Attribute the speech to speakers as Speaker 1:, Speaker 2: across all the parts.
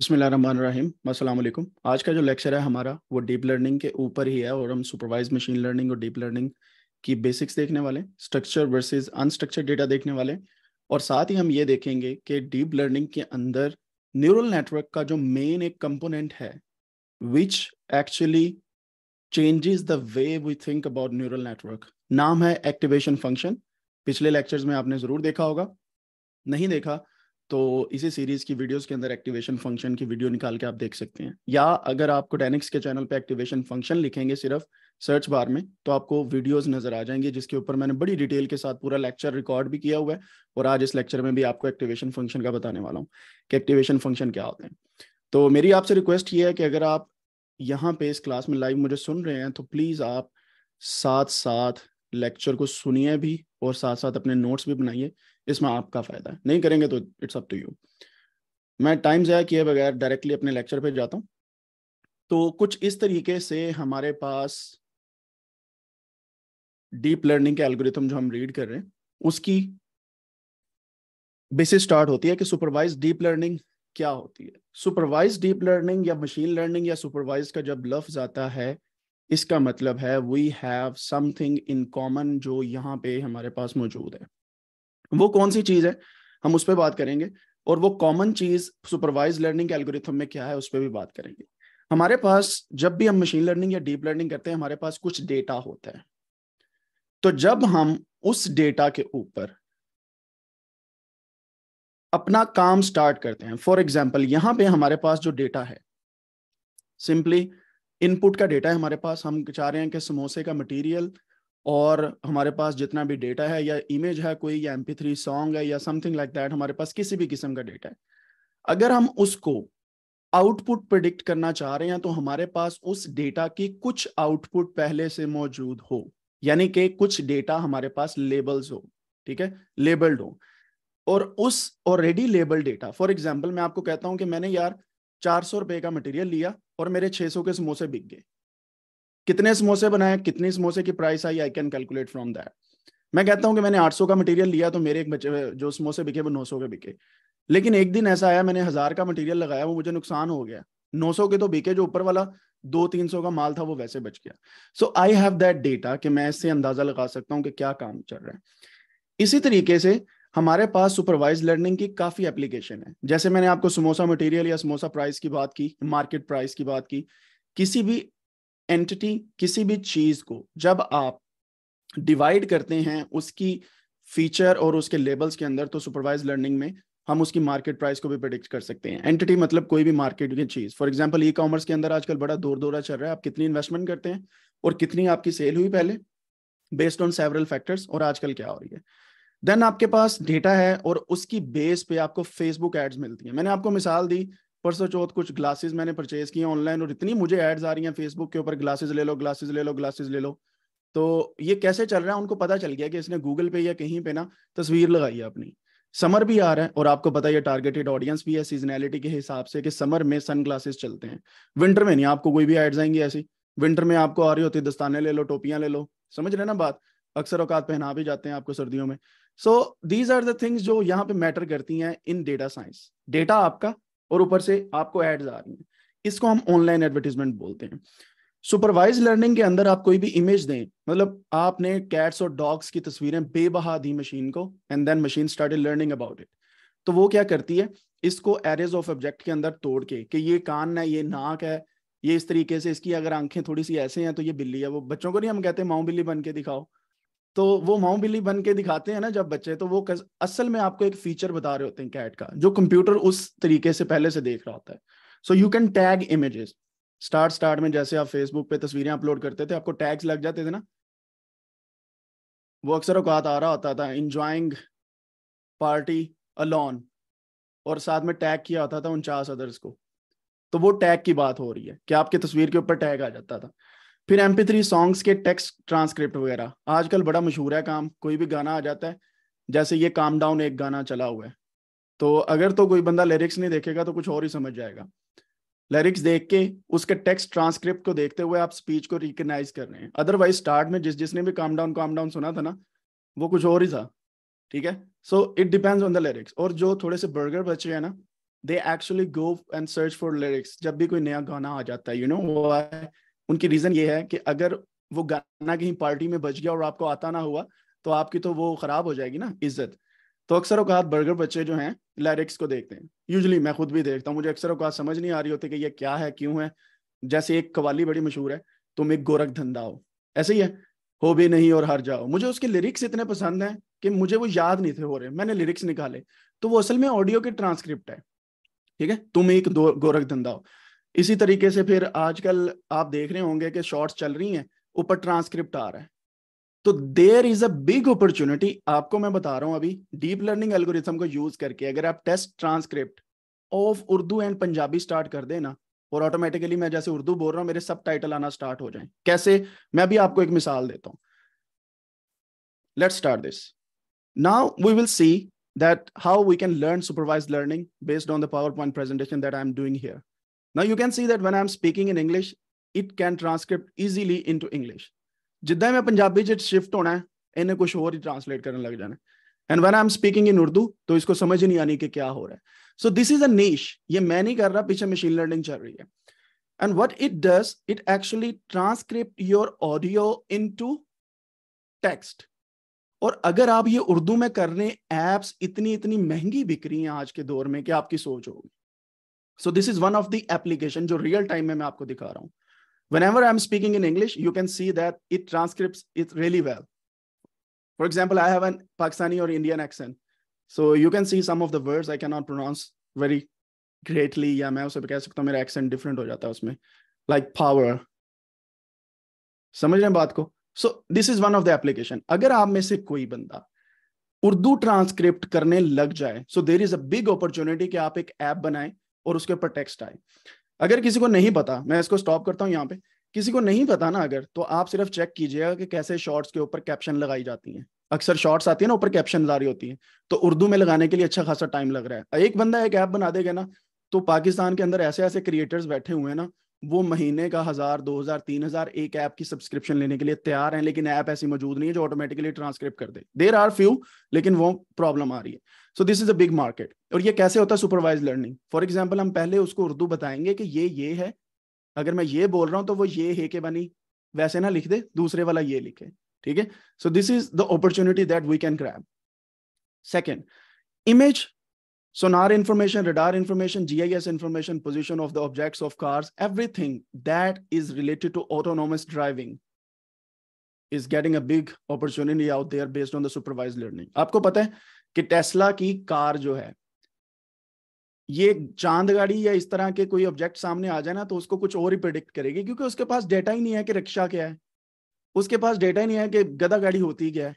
Speaker 1: बसमीम आज का जो लेक्चर है हमारा वो डीप लर्निंग के ऊपर ही है
Speaker 2: और हम सुपरवाइज मशीन लर्निंग और डीप लर्निंग की बेसिक्स देखने वाले स्ट्रक्चर वर्सेस अनस्ट्रक्चर डेटा देखने वाले और साथ ही हम ये देखेंगे कि डीप लर्निंग के अंदर न्यूरल नेटवर्क का जो मेन एक कंपोनेंट है which actually changes the way we think about neural network नाम है एक्टिवेशन फंक्शन पिछले लेक्चर्स में आपने ज़रूर देखा होगा नहीं देखा तो इसी सीरीज की वीडियोस के अंदर एक्टिवेशन फंक्शन की वीडियो निकाल के आप देख सकते हैं या अगर आपको कोडेनिक्स के चैनल पे एक्टिवेशन फंक्शन लिखेंगे सिर्फ सर्च बार में तो आपको वीडियोस नजर आ जाएंगे जिसके ऊपर मैंने बड़ी डिटेल के साथ पूरा लेक्चर रिकॉर्ड भी किया हुआ है और आज इस लेक्चर में भी आपको एक्टिवेशन फंक्शन का बताने वाला हूँ कि एक्टिवेशन फंक्शन क्या होते हैं तो मेरी आपसे रिक्वेस्ट ये है कि अगर आप यहाँ पे इस क्लास में लाइव मुझे सुन रहे हैं तो प्लीज़ आप साथ साथ लेक्चर को सुनिए भी और साथ साथ अपने नोट्स भी बनाइए इसमें आपका फायदा है नहीं करेंगे तो इट्स अप टू यू मैं टाइम ज़ाया किए बगैर डायरेक्टली अपने लेक्चर पे जाता हूँ तो कुछ इस तरीके से हमारे पास डीप लर्निंग के एल्गोरिथम जो हम रीड कर रहे हैं उसकी बेसिस स्टार्ट होती है कि सुपरवाइज डीप लर्निंग क्या होती है सुपरवाइज डीप लर्निंग या मशीन लर्निंग या सुपरवाइज का जब लफ्ज आता है इसका मतलब है we have something in common जो यहाँ पे हमारे पास मौजूद है वो कौन सी चीज है हम उस पर बात करेंगे और वो कॉमन चीज सुपरवाइज लर्निंग के एल्गोरिथम में क्या है उस पर भी बात करेंगे हमारे पास जब भी हम मशीन लर्निंग या डीप लर्निंग करते हैं हमारे पास कुछ डेटा होता है तो जब हम उस डेटा के ऊपर अपना काम स्टार्ट करते हैं फॉर एग्जाम्पल यहाँ पे हमारे पास जो डेटा है सिंपली इनपुट का डेटा है हमारे पास हम चाह रहे हैं कि समोसे का मटेरियल और हमारे पास जितना भी डेटा है या इमेज है कोई या एम थ्री सॉन्ग है या समथिंग लाइक दैट हमारे पास किसी भी किस्म का डेटा है अगर हम उसको आउटपुट प्रिडिक्ट करना चाह रहे हैं तो हमारे पास उस डेटा की कुछ आउटपुट पहले से मौजूद हो यानी कि कुछ डेटा हमारे पास लेबल्स हो ठीक है लेबल्ड हो और उस already label data for example मैं आपको कहता हूं कि मैंने यार चार सौ रुपए का मटेरियल लिया और मेरे छह सौ के समोसे बिक गए कितने समोसे बनाए कितने समोसे की price I I can calculate from that मैं कहता हूँ कि मैंने 800 का मटेरियल लिया तो मेरे एक बच्चे जो समोसे बिके वो 900 के बिके लेकिन एक दिन ऐसा आया मैंने हजार का मटेरियल लगाया वो मुझे नुकसान हो गया 900 के तो बिके जो ऊपर वाला दो तीन सौ का माल था वो वैसे बच गया so I have that data कि मैं इससे अंदाजा लगा सकता हूँ कि क्या काम चल रहा है इसी तरीके से हमारे पास सुपरवाइज लर्निंग की काफी एप्लीकेशन है जैसे मैंने आपको समोसा मटेरियल या समोसा प्राइस की बात की मार्केट प्राइस की बात की किसी भी एंटिटी किसी भी चीज को जब आप डिवाइड करते हैं उसकी फीचर और उसके लेबल्स के अंदर तो सुपरवाइज लर्निंग में हम उसकी मार्केट प्राइस को भी प्रिडिक्ट कर सकते हैं एंटिटी मतलब कोई भी मार्केट की चीज फॉर एग्जाम्पल ई कॉमर्स के अंदर आजकल बड़ा दौर दौरा चल रहा है आप कितनी इन्वेस्टमेंट करते हैं और कितनी आपकी सेल हुई पहले बेस्ड ऑन सेवरल फैक्टर्स और आजकल क्या हो रही है देन आपके पास डेटा है और उसकी बेस पे आपको फेसबुक एड्स मिलती है मैंने आपको मिसाल दी परसों चौथ कुछ ग्लासेस मैंने परचेज किए ऑनलाइन और इतनी मुझे एड्स आ रही हैं फेसबुक के ऊपर ग्लासेस ले लो ग्लासेस ले लो ग्लासेस ले लो तो ये कैसे चल रहा है उनको पता चल गया कि इसने गूगल पे या कहीं पे ना तस्वीर लगाई है अपनी समर भी आ रहा है और आपको पता है टारगेटेड ऑडियंस भी है सीजनैलिटी के हिसाब से कि समर में सन ग्लासेस चलते हैं विंटर में नहीं आपको कोई भी एड्स आएंगी ऐसी विंटर में आपको आ रही होती है दस्ताने ले लो टोपियां ले लो समझ रहे ना बात अक्सर औकात पहना भी जाते हैं आपको सर्दियों में so these are the things जो यहाँ पे मैटर करती हैं इन डेटा साइंस डेटा आपका और ऊपर से आपको एड्स आ रही हैं इसको हम ऑनलाइन एडवर्टीजमेंट बोलते हैं सुपरवाइज लर्निंग के अंदर आप कोई भी इमेज दें मतलब आपने कैट्स और डॉग्स की तस्वीरें बेबहा दी मशीन को and then machine started learning about it तो वो क्या करती है इसको एरेज ऑफ ऑब्जेक्ट के अंदर तोड़ के कि ये कान है ये नाक है ये इस तरीके से इसकी अगर आंखें थोड़ी सी ऐसे हैं तो ये बिल्ली है वो बच्चों को नहीं हम कहते माओ बिल्ली बन के दिखाओ तो वो माओ बिल्ली बन के दिखाते हैं ना जब बच्चे तो वो कस, असल में आपको एक फीचर बता रहे होते हैं कैट का जो कंप्यूटर उस तरीके से पहले से देख रहा होता है so you can tag images start start में जैसे आप फेसबुक पे तस्वीरें अपलोड करते थे आपको टैग्स लग जाते थे ना वो अक्सर अवकात आ रहा होता था इंजॉइंग पार्टी अलॉन और साथ में टैग किया होता था उनचास अदर्स को तो वो टैग की बात हो रही है कि आपकी तस्वीर के ऊपर टैग आ जाता था फिर एम थ्री सॉन्ग्स के टेक्स्ट ट्रांसक्रिप्ट वगैरह आजकल बड़ा मशहूर है काम कोई भी गाना आ जाता है जैसे ये काम डाउन एक गाना चला हुआ है तो अगर तो कोई बंदा लिरिक्स नहीं देखेगा तो कुछ और ही समझ जाएगा लिरिक्स देख के उसके टेक्स्ट ट्रांसक्रिप्ट को देखते हुए आप स्पीच को रिकग्नाइज कर रहे हैं अदरवाइज स्टार्ट में जिस जिसने भी काम डाउन काम डाउन सुना था ना वो कुछ और ही था ठीक है so it depends on the lyrics और जो थोड़े से बर्गर बच्चे हैं ना they actually go and search for lyrics जब भी कोई नया गाना आ जाता है यू नो वो उनकी रीजन ये है कि अगर वो गाना कहीं पार्टी में बज गया और आपको आता ना हुआ तो आपकी तो वो खराब हो जाएगी ना इज्जत तो अक्सर अवकात बर्गर बच्चे जो हैं लिरिक्स को देखते हैं यूजली मैं खुद भी देखता हूँ मुझे अक्सर अवकात समझ नहीं आ रही होती कि ये क्या है क्यों है जैसे एक कवाली बड़ी मशहूर है तुम एक गोरख धंधा हो ऐसे ही है हो भी नहीं और हार जाओ मुझे उसके लिरिक्स इतने पसंद हैं कि मुझे वो याद नहीं थे हो रहे मैंने लिरिक्स निकाले तो वो असल में ऑडियो के ट्रांसक्रिप्ट है ठीक है तुम एक गोरख धंधा हो इसी तरीके से फिर आजकल आप देख रहे होंगे कि शॉर्ट्स चल रही हैं ऊपर ट्रांसक्रिप्ट आ रहा है तो there is a big opportunity आपको मैं बता रहा हूं अभी डीप लर्निंग एल्गोरिथम को यूज करके अगर आप text transcript of Urdu and Punjabi start कर देना और ऑटोमेटिकली मैं जैसे उर्दू बोल रहा हूँ मेरे सब टाइटल आना स्टार्ट हो जाए कैसे मैं भी आपको एक मिसाल देता हूं let start this now we will see that how we can learn supervise learning based on the power point presentation that I am doing here Now you can see that when I'm speaking in English, it can transcript easily into English. ਜਿੱਦਾਂ ਮੈਂ ਪੰਜਾਬੀ ਚ shift ਹੋਣਾ ਹੈ ਇਹਨੇ ਕੁਝ ਹੋਰ ਹੀ translate ਕਰਨ ਲੱਗ ਜਾਣਾ and when I am speaking in Urdu तो इसको समझ ही नहीं आनी कि क्या हो रहा है सो दिस इज अ नीश ये मैं नहीं कर रहा पीछे मशीन लर्निंग चल रही है and what it does it actually transcript your audio into text और अगर आप ये उर्दू में कर रहे हैं ऐप्स इतनी इतनी महंगी बिक रही हैं आज के दौर में कि आपकी सोच होगी so this is one of the application जो रियल टाइम में मैं आपको दिखा रहा हूं whenever I am speaking in English you can see that it transcript it really well for example I have an Pakistani और Indian accent so you can see some of the words I can not pronounce very greatly या मैं उसे कह सकता हूँ मेरा accent different हो जाता है उसमें लाइक like पावर समझ रहे हैं बात को so this is one of the application अगर आप में से कोई बंदा उर्दू ट्रांसक्रिप्ट करने लग जाए so there is a big opportunity कि आप एक ऐप बनाएं और उसके ऊपर टेक्स्ट आए अगर किसी को नहीं पता मैं इसको स्टॉप करता हूँ यहाँ पे किसी को नहीं पता ना अगर तो आप सिर्फ चेक कीजिएगा कि कैसे शॉर्ट्स के ऊपर कैप्शन लगाई जाती है अक्सर शॉर्ट्स आती है ना ऊपर कैप्शन ला रही होती है तो उर्दू में लगाने के लिए अच्छा खासा टाइम लग रहा है एक बंदा एक ऐप बना देगा ना तो पाकिस्तान के अंदर ऐसे ऐसे क्रिएटर्स बैठे हुए हैं ना वो महीने का हजार दो हजार तीन हजार एक ऐप की सब्सक्रिप्शन लेने के लिए तैयार हैं लेकिन ऐप ऐसी मौजूद नहीं है जो ऑटोमेटिकली ट्रांसक्रिप्ट कर दे देर आर फ्यू लेकिन वो प्रॉब्लम आ रही है so this is a big market और ये कैसे होता है सुपरवाइज लर्निंग फॉर एग्जाम्पल हम पहले उसको उर्दू बताएंगे कि ये ये है अगर मैं ये बोल रहा हूँ तो वो ये है के बनी वैसे ना लिख दे दूसरे वाला ये लिखे ठीक है so this is the opportunity that we can grab second image sonar information radar information G I S information position of the object of cars everything that is related to autonomous driving is getting a big opportunity out there based on the supervise learning आपको पता है कि Tesla की car जो है ये चांद गाड़ी या इस तरह के कोई ऑब्जेक्ट सामने आ जाए ना तो उसको कुछ और ही प्रिडिक्ट करेगी क्योंकि उसके पास डेटा ही नहीं है कि रिक्शा क्या है उसके पास डेटा ही नहीं है कि गदा गाड़ी होती क्या है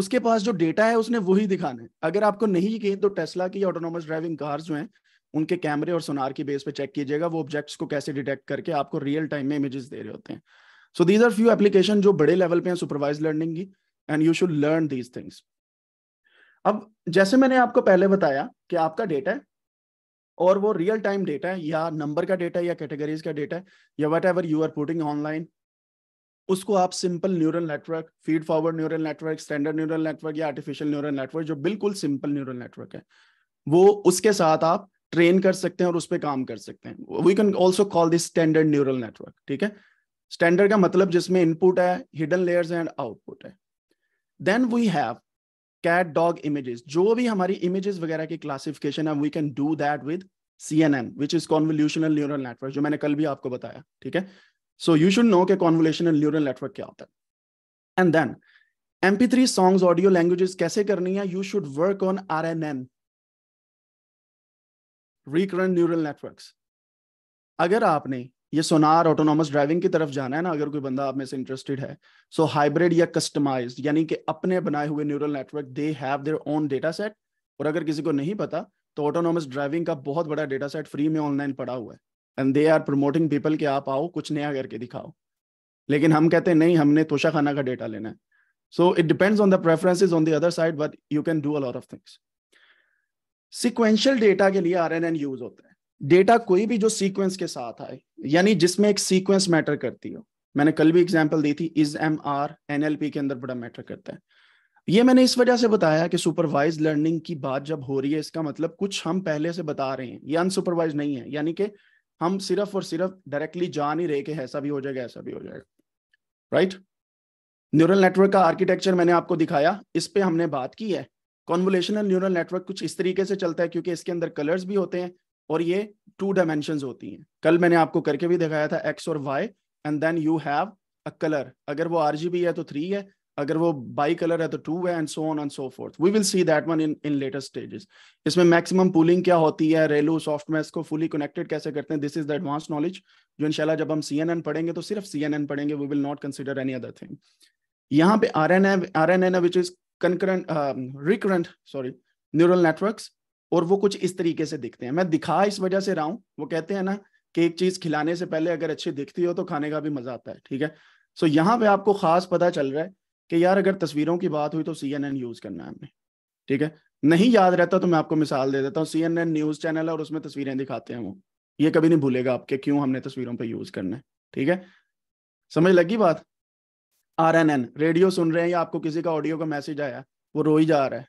Speaker 2: उसके पास जो डेटा है उसने वही दिखाना है अगर आपको नहीं किए तो टेस्ला की ऑटोनोमस ड्राइविंग कार जो है उनके कैमरे और सोनार की बेस पे चेक कीजिएगा वो ऑब्जेक्ट्स को कैसे डिटेक्ट करके आपको रियल टाइम में इमेजेस दे रहे होते हैं so these are few application जो बड़े लेवल पे हैं सुपरवाइज लर्निंग की and you should learn these things अब जैसे मैंने आपको पहले बताया कि आपका डेटा है और वो रियल टाइम डेटा है या नंबर का डेटा है या कैटेगरीज का डेटा है या whatever you are putting online उसको आप simple neural network feed forward neural network standard neural network या आर्टिफिशियल न्यूरल नेटवर्क जो बिल्कुल सिंपल न्यूरल नेटवर्क है वो उसके साथ आप ट्रेन कर सकते हैं और उस पर काम कर सकते हैं we can also call this standard neural network ठीक है स्टैंडर्ड का मतलब जिसमें इनपुट है हिडन लेयर्स एंड आउटपुट है then we have cat dog images जो भी हमारी इमेजेस वगैरह की क्लासिफिकेशन है we can do that with C N N which is convolutional neural network जो मैंने कल भी आपको बताया ठीक है सो यू शुड नो के कॉन्वल्यूशनल न्यूरल नेटवर्क क्या होता है and then M P three songs audio languages कैसे करनी है you should work on R N N recurrent neural network अगर आपने ये सोनार ऑटोनॉमस ड्राइविंग की तरफ जाना है ना अगर कोई बंदा आप में से इंटरेस्टेड है सो हाइब्रिड या कस्टमाइज यानी कि अपने बनाए हुए neural network they have their own data set और अगर किसी को नहीं पता तो ऑटोनॉमस ड्राइविंग का बहुत बड़ा डेटा सेट फ्री में ऑनलाइन पड़ा हुआ है and they are promoting people के आप आओ कुछ नया करके दिखाओ लेकिन हम कहते हैं नहीं हमने तोशा खाना का डेटा लेना है so it depends on the preferences on the other side but you can do a lot of things sequential data के लिए आर एन एन यूज होता है डेटा कोई भी जो सीक्वेंस के साथ आए यानी जिसमें एक सीक्वेंस मैटर करती हो मैंने कल भी एग्जाम्पल दी थी इज एम आर पी के अंदर बड़ा मैटर करता है ये मैंने इस वजह से बताया कि सुपरवाइज लर्निंग की बात जब हो रही है इसका मतलब कुछ हम पहले से बता रहे हैं ये अनसुपरवाइज नहीं है यानी कि हम सिर्फ और सिर्फ डायरेक्टली जा नहीं रहे कि ऐसा भी हो जाएगा ऐसा भी हो जाएगा राइट न्यूरल नेटवर्क का आर्किटेक्चर मैंने आपको दिखाया इस पर हमने बात की है कॉन्वोलेशनल न्यूरल नेटवर्क कुछ इस तरीके से चलता है क्योंकि इसके अंदर कलर्स भी होते हैं और ये टू डायमेंशन होती हैं कल मैंने आपको करके भी दिखाया था एक्स और Y and then you have a colour अगर वो आर है तो थ्री है अगर वो बाई कलर है तो टू है and so on and so forth we will see that one in in latest stages इसमें मैक्सिमम पूलिंग क्या होती है रेलू सॉफ्टवेयर को फुली कनेक्टेड कैसे करते हैं this is the advance knowledge जो इनशाला जब हम सी पढ़ेंगे तो सिर्फ सी पढ़ेंगे we will not consider any other thing यहाँ पे R N R N N which is concurrent recurrent sorry neural networks और वो कुछ इस तरीके से दिखते हैं मैं दिखा इस वजह से रहा हूं वो कहते हैं ना कि एक चीज खिलाने से पहले अगर अच्छी दिखती हो तो खाने का भी मजा आता है ठीक है सो so, यहाँ पे आपको खास पता चल रहा है कि यार अगर तस्वीरों की बात हुई तो सी यूज करना है हमने ठीक है नहीं याद रहता तो मैं आपको मिसाल दे देता हूँ सी न्यूज चैनल है और उसमें तस्वीरें दिखाते हैं वो ये कभी नहीं भूलेगा आपके क्यों हमने तस्वीरों पर यूज करना है ठीक है समझ लगी बात आर एन एन रेडियो सुन रहे हैं या आपको किसी का ऑडियो का मैसेज आया वो रो ही जा रहा है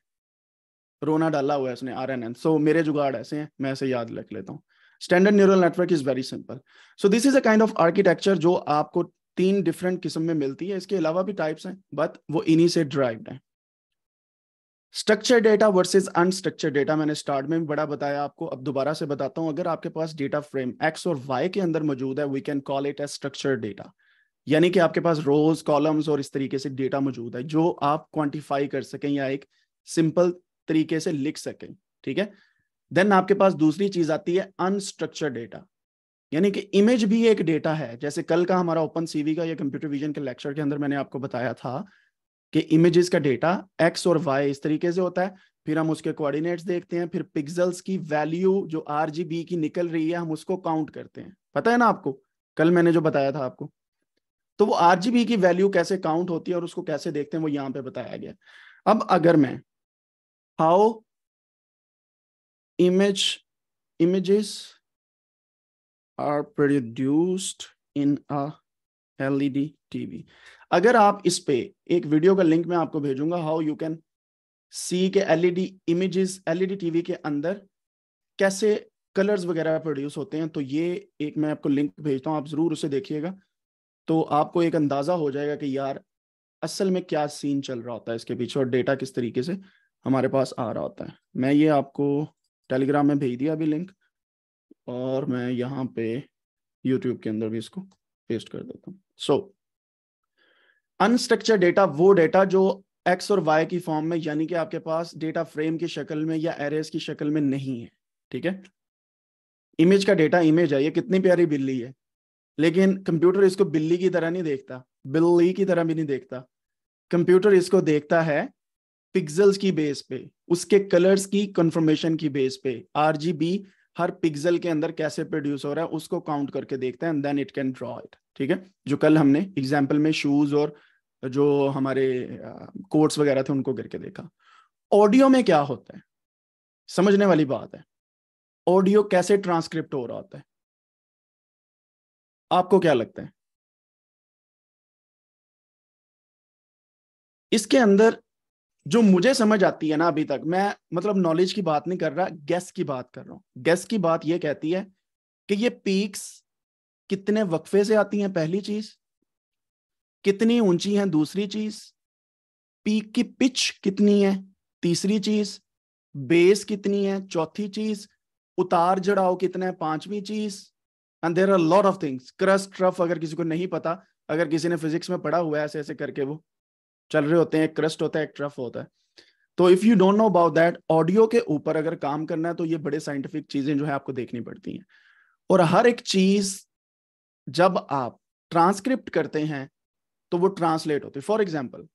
Speaker 2: रोना डाला हुआ है उसने आर एन एन सो मेरे जुगाड़ ऐसे हैं मैं ऐसे याद रख लेता हूँ standard neural network is very simple so this is a kind of architecture जो आपको तीन डिफरेंट किस्म में मिलती है इसके अलावा भी टाइप्स हैं बट वो इन्हीं से ड्राइव्ड है structure data versus unstructure data मैंने स्टार्ट में बड़ा बताया आपको अब दोबारा से बताता हूं अगर आपके पास डेटा फ्रेम एक्स और वाई के अंदर मौजूद है we can call it as structure data यानी कि आपके पास रोज कॉलम्स और इस तरीके से डेटा मौजूद है जो आप क्वांटिफाई कर सकें या एक सिंपल तरीके से लिख सके ठीक है देन आपके पास दूसरी चीज आती है अनस्ट्रक्चर डेटा यानी कि इमेज भी एक डेटा है जैसे कल का हमारा ओपन सीवी का या कंप्यूटर विजन के लेक्चर के अंदर मैंने आपको बताया था कि इमेजेस का डेटा एक्स और वाई इस तरीके से होता है फिर हम उसके कोऑर्डिनेट्स देखते हैं फिर पिक्सल्स की वैल्यू जो आर की निकल रही है हम उसको काउंट करते हैं पता है ना आपको कल मैंने जो बताया था आपको तो वो आर की वैल्यू कैसे काउंट होती है और उसको कैसे देखते हैं वो यहाँ पे बताया गया अब अगर मैं
Speaker 1: how image images are produced in a LED
Speaker 2: TV. अगर आप इस पे एक वीडियो का लिंक में आपको भेजूंगा हाउ यू कैन सी के एलईडी इमेजेस एलईडी टीवी के अंदर कैसे कलर्स वगैरह प्रोड्यूस होते हैं तो ये एक मैं आपको लिंक भेजता हूँ आप ज़रूर उसे देखिएगा तो आपको एक अंदाज़ा हो जाएगा कि यार असल में क्या सीन चल रहा होता है इसके पीछे और डेटा किस तरीके से हमारे पास आ रहा होता है मैं ये आपको टेलीग्राम में भेज दिया अभी लिंक और मैं यहाँ पे यूट्यूब के अंदर भी इसको पेस्ट कर देता हूँ सो अनस्ट्रक्चर डेटा वो डेटा जो एक्स और वाई की फॉर्म में यानी कि आपके पास डेटा फ्रेम की शक्ल में या एरेस की शक्ल में नहीं है ठीक है इमेज का डेटा इमेज है ये कितनी प्यारी बिल्ली है लेकिन कंप्यूटर इसको बिल्ली की तरह नहीं देखता बिल्ली की तरह भी नहीं देखता कंप्यूटर इसको देखता है पिक्सल्स की बेस पे उसके कलर्स की कंफर्मेशन की बेस पे आर हर पिक्सल के अंदर कैसे प्रोड्यूस हो रहा है उसको काउंट करके देखते हैं and then it can draw it ठीक है जो कल हमने एग्जाम्पल में शूज और जो हमारे कोट्स uh, वगैरह थे उनको करके देखा
Speaker 1: ऑडियो में क्या होता है समझने वाली बात है ऑडियो कैसे ट्रांसक्रिप्ट हो रहा होता है आपको क्या लगता है इसके अंदर जो मुझे समझ आती है
Speaker 2: ना अभी तक मैं मतलब नॉलेज की बात नहीं कर रहा गैस की बात कर रहा हूँ गैस की बात यह कहती है कि ये पीक्स कितने वक्फे से आती हैं पहली चीज कितनी ऊंची है दूसरी चीज पीक की पिच कितनी है तीसरी चीज बेस कितनी है चौथी चीज उतार चढ़ाव कितना है पांचवी चीज and there are lot of things crust rough अगर किसी को नहीं पता अगर किसी ने फिजिक्स में पढ़ा हुआ है ऐसे ऐसे करके वो चल रहे होते हैं एक क्रस्ट होता है एक ट्रफ होता है तो if you don't know about that audio के ऊपर अगर काम करना है तो ये बड़े साइंटिफिक चीजें जो है आपको देखनी पड़ती हैं और हर एक चीज जब आप ट्रांसक्रिप्ट करते हैं तो वो ट्रांसलेट होती है फॉर एग्जाम्पल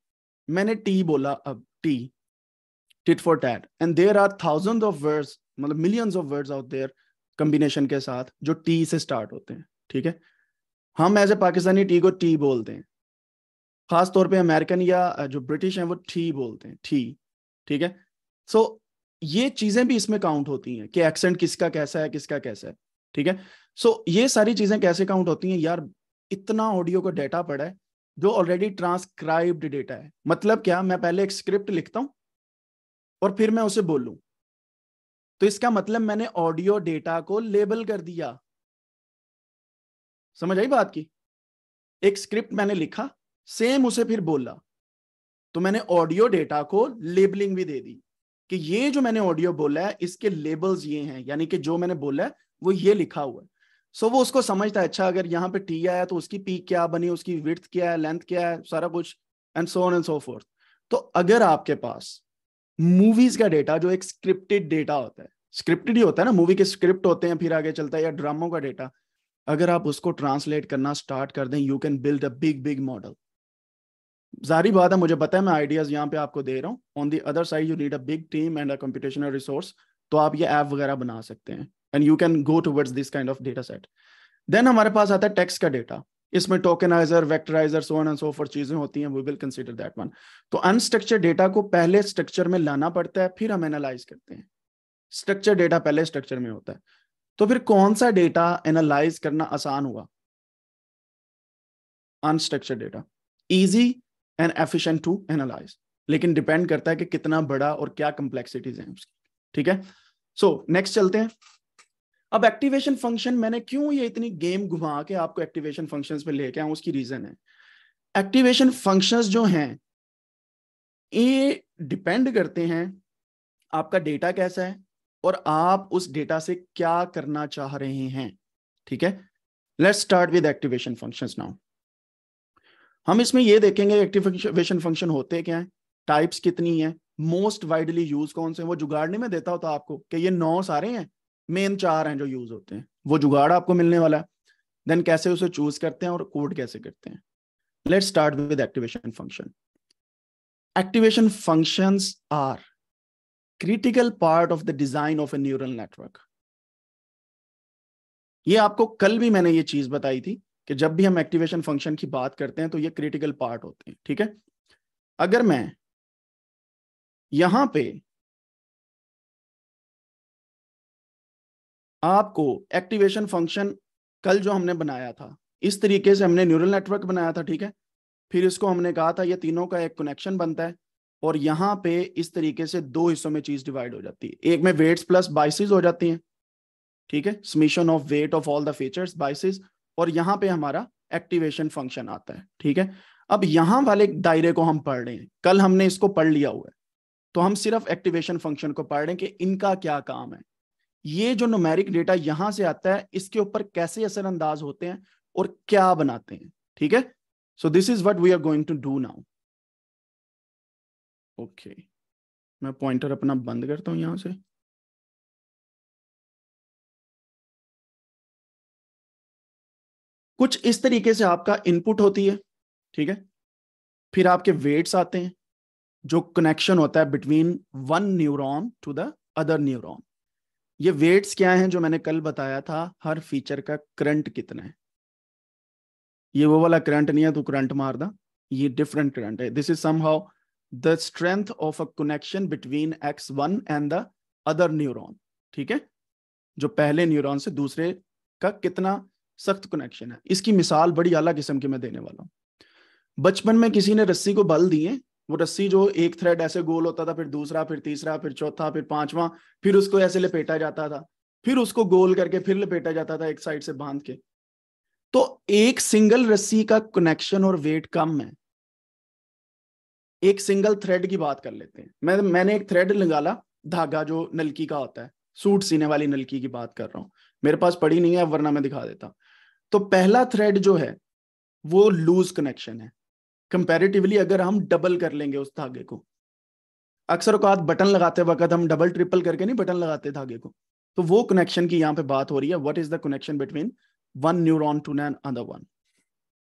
Speaker 2: मैंने टी बोला अब T tit for tat and there are thousand of words मतलब millions of words out there combination के साथ जो टी से स्टार्ट होते हैं ठीक है हम एज ए पाकिस्तानी टी को टी बोलते हैं खास तौर पे अमेरिकन या जो ब्रिटिश हैं वो ठी बोलते हैं ठी ठीक है सो so, ये चीजें भी इसमें काउंट होती हैं कि एक्सेंट किसका कैसा है किसका कैसा है ठीक है सो so, ये सारी चीजें कैसे काउंट होती हैं यार इतना ऑडियो का डेटा पड़ा है जो ऑलरेडी ट्रांसक्राइब्ड डेटा है मतलब क्या मैं पहले एक स्क्रिप्ट लिखता हूं और फिर मैं उसे बोलूं तो इसका मतलब मैंने ऑडियो डेटा को लेबल कर दिया समझ आई बात की एक स्क्रिप्ट मैंने लिखा सेम उसे फिर बोला तो मैंने ऑडियो डेटा को लेबलिंग भी दे दी कि ये जो मैंने ऑडियो बोला है इसके लेबल्स ये हैं यानी कि जो मैंने बोला है वो ये लिखा हुआ है सो so, वो उसको समझता है अच्छा अगर यहाँ पे टी आया तो उसकी पी क्या बनी उसकी विथ क्या है लेंथ क्या है सारा कुछ and so on and so forth तो अगर आपके पास मूवीज का डेटा जो एक स्क्रिप्टेड डेटा होता है स्क्रिप्टेड ही होता है ना मूवी के स्क्रिप्ट होते हैं फिर आगे चलता है या ड्रामो का डेटा अगर आप उसको ट्रांसलेट करना स्टार्ट कर दें you can build a big big model जारी बात है मुझे पता है मैं आइडियाज यहाँ पे आपको दे रहा हूँ on the other side you need a big team and a computational resource तो आप ये ऐप वगैरह बना सकते हैं and you can go towards this kind of data set then हमारे पास आता है टेक्स का डेटा इसमें tokeniser vectoriser so and so for चीजें होती हैं we will consider that one तो अनस्ट्रक्चर डेटा को पहले स्ट्रक्चर में लाना पड़ता है फिर हम एनालाइज करते हैं स्ट्रक्चर डेटा पहले स्ट्रक्चर में होता है तो फिर कौन सा डेटा एनालाइज करना आसान हुआ unstructure data easy and efficient to analyse लेकिन डिपेंड करता है कि कितना बड़ा और क्या कंप्लेक्सिटीज हैं उसकी ठीक है सो so, नेक्स्ट चलते हैं अब एक्टिवेशन फंक्शन मैंने क्यों ये इतनी गेम घुमा के आपको एक्टिवेशन फंक्शंस में लेके आऊं उसकी रीजन है एक्टिवेशन फंक्शंस जो हैं ये डिपेंड करते हैं आपका डेटा कैसा है और आप उस डेटा से क्या करना चाह रहे हैं ठीक है let's start with activation functions now हम इसमें ये देखेंगे एक्टिवेशन फंक्शन होते क्या हैं टाइप्स कितनी हैं मोस्ट वाइडली यूज कौन से हैं वो जुगाड़ने में देता होता तो आपको कि ये नौ सारे हैं मेन चार हैं जो यूज होते हैं वो जुगाड़ आपको मिलने वाला है देन कैसे उसे चूज करते हैं और कोड कैसे करते हैं let start with activation function activation function are critical part of the design of a neural network ये आपको कल भी मैंने ये चीज बताई थी कि जब भी हम एक्टिवेशन फंक्शन की बात करते हैं तो ये
Speaker 1: क्रिटिकल पार्ट होते हैं ठीक है अगर मैं यहां पे आपको एक्टिवेशन
Speaker 2: फंक्शन कल जो हमने बनाया था इस तरीके से हमने न्यूरल नेटवर्क बनाया था ठीक है फिर इसको हमने कहा था ये तीनों का एक कनेक्शन बनता है और यहां पे इस तरीके से दो हिस्सों में चीज डिवाइड हो जाती है एक में वेट्स प्लस बाइसिस हो जाती हैं ठीक है summation of weight of all the features biases और यहाँ पे हमारा एक्टिवेशन फंक्शन आता है ठीक है अब यहां वाले दायरे को हम पढ़ रहे हैं कल हमने इसको पढ़ लिया हुआ है तो हम सिर्फ एक्टिवेशन फंक्शन को पढ़ रहे हैं कि इनका क्या काम है ये जो नोमेरिक डेटा यहां से आता है इसके ऊपर कैसे असरअंदाज होते हैं और क्या बनाते हैं ठीक है so this is
Speaker 1: what we are going to do now okay मैं पॉइंटर अपना बंद करता हूं यहां से कुछ इस तरीके से आपका इनपुट होती है ठीक
Speaker 2: है फिर आपके वेट्स आते हैं जो कनेक्शन होता है between one neuron to the other neuron ये वेट्स क्या हैं जो मैंने कल बताया था हर फीचर का करंट कितना है ये वो वाला करंट नहीं है तो करंट मार दा ये डिफरेंट करंट है this is somehow the strength of a connection between X one and the other neuron ठीक है जो पहले न्यूरॉन से दूसरे का कितना सख्त कनेक्शन है इसकी मिसाल बड़ी अला किस्म की मैं देने वाला हूँ बचपन में किसी ने रस्सी को बल दिए वो रस्सी जो एक थ्रेड ऐसे गोल होता था फिर दूसरा फिर तीसरा फिर चौथा फिर पांचवा फिर उसको ऐसे लपेटा जाता था फिर उसको गोल करके फिर लपेटा जाता था एक साइड से बांध के तो एक सिंगल रस्सी का कनेक्शन और वेट कम है एक सिंगल थ्रेड की बात कर लेते हैं मैं मैंने एक थ्रेड निकाला धागा जो नलकी का होता है सूट सीने वाली नलकी की बात कर रहा हूं मेरे पास पड़ी नहीं है वरना मैं दिखा देता तो पहला थ्रेड जो है वो लूज कनेक्शन है कंपेरेटिवली अगर हम डबल कर लेंगे उस धागे को अक्सर अकात बटन लगाते वक्त हम डबल ट्रिपल करके नहीं बटन लगाते धागे को तो वो कनेक्शन की यहां पे बात हो रही है what is the connection between one neuron to another one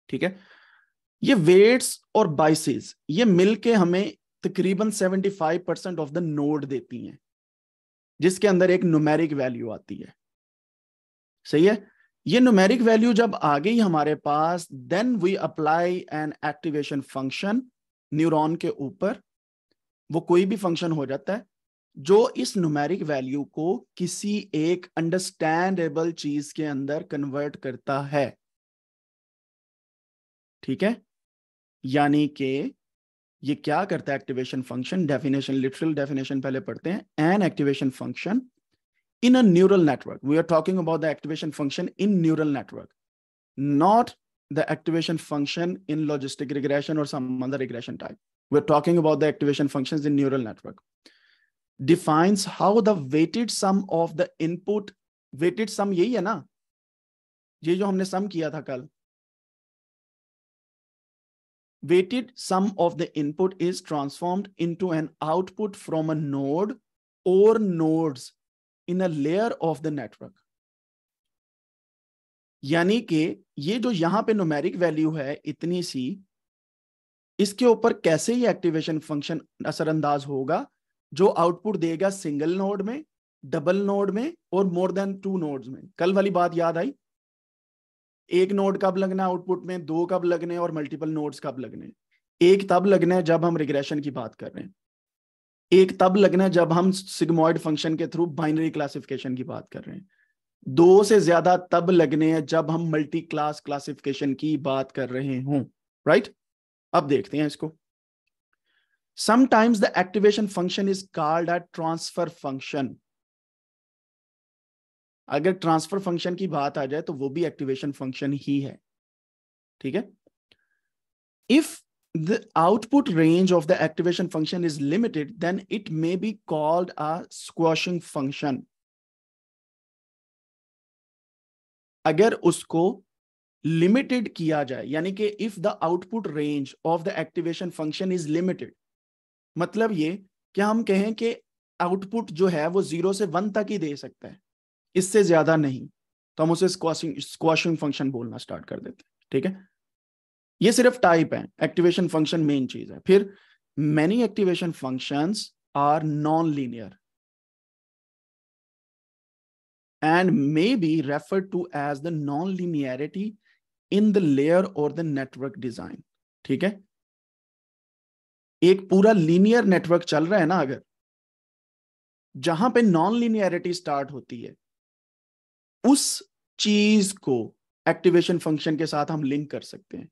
Speaker 2: ठीक है ये वेट्स और बाइसेस ये मिलके हमें तकरीबन 75 परसेंट ऑफ द नोड देती हैं जिसके अंदर एक न्यूमेरिक वैल्यू आती है सही है ये न्यूमेरिक वैल्यू जब आ गई हमारे पास then we apply an activation function neuron के ऊपर वो कोई भी फंक्शन हो जाता है जो इस न्यूमेरिक वैल्यू को किसी एक अंडरस्टैंडेबल चीज के अंदर कन्वर्ट करता है ठीक है यानी के ये क्या करता है activation function definition literal definition पहले पढ़ते हैं an activation function in a neural network. We are talking about the activation function in neural network, not the activation function in logistic regression or some other regression type. We're talking about the activation functions in neural network. Defines how the weighted sum of the input, weighted sum यही है ना ये जो हमने सम किया था कल weighted sum of the input is transformed into an output from a node or nodes in a layer of the network यानी कि ये जो यहाँ पे नोमेरिक वैल्यू है इतनी सी इसके ऊपर कैसे ही एक्टिवेशन फंक्शन असरअंदाज होगा जो आउटपुट देगा सिंगल नोड में डबल नोड में और मोर देन टू नोड्स में कल वाली बात याद आई एक नोड कब लगना आउटपुट में दो कब लगने और मल्टीपल नोड्स कब लगने एक तब लगना है जब हम रिग्रेशन की बात कर रहे हैं एक तब लगना जब हम सिग्मोइड फंक्शन के थ्रू बाइनरी क्लासिफिकेशन की बात कर रहे हैं दो से ज्यादा तब लगने हैं जब हम मल्टी क्लास क्लासिफिकेशन की बात कर रहे हों राइट right? अब देखते हैं इसको sometimes the activation function is called a transfer function अगर ट्रांसफर फंक्शन की बात आ जाए तो वो भी एक्टिवेशन फंक्शन ही है ठीक है if the output range of the activation function is limited, then it may be called a squashing function. अगर उसको लिमिटेड किया जाए यानी कि if the output range of the activation function is limited मतलब ये कि हम कहें कि आउटपुट जो है वो जीरो से वन तक ही दे सकता है इससे ज्यादा नहीं तो हम उसे स्क्वाशिंग स्क्वाशिंग फंक्शन बोलना स्टार्ट कर देते हैं ठीक है ये सिर्फ टाइप है एक्टिवेशन फंक्शन मेन चीज है फिर many activation function are non linear and may be refer to as the non linearity in the layer or the network design ठीक है एक पूरा लीनियर नेटवर्क चल रहा है ना अगर जहां पे नॉन लिनियरिटी स्टार्ट होती है उस चीज को एक्टिवेशन फंक्शन के साथ हम लिंक कर सकते हैं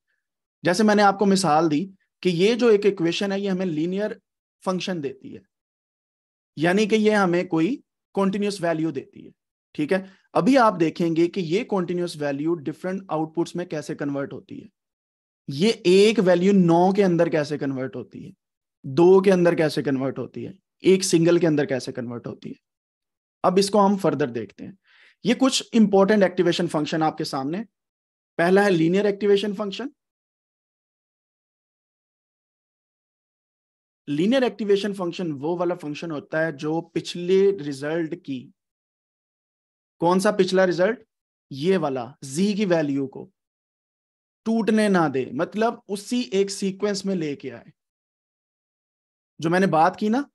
Speaker 2: जैसे मैंने आपको मिसाल दी कि ये जो एक इक्वेशन है ये हमें लीनियर फंक्शन देती है यानी कि ये हमें कोई कॉन्टिन्यूस वैल्यू देती है ठीक है अभी आप देखेंगे कि ये कॉन्टिन्यूस वैल्यू डिफरेंट आउटपुट्स में कैसे कन्वर्ट होती है ये एक वैल्यू नौ के अंदर कैसे कन्वर्ट होती है दो के अंदर कैसे कन्वर्ट होती है एक सिंगल के अंदर कैसे कन्वर्ट होती है अब इसको हम फर्दर देखते हैं ये कुछ इंपॉर्टेंट एक्टिवेशन
Speaker 1: फंक्शन आपके सामने पहला है linear activation function linear activation function वो वाला फंक्शन होता
Speaker 2: है जो पिछले रिजल्ट की कौन सा पिछला रिजल्ट ये वाला जी की वैल्यू को टूटने ना दे मतलब उसी एक सीक्वेंस में लेके आए जो मैंने बात की ना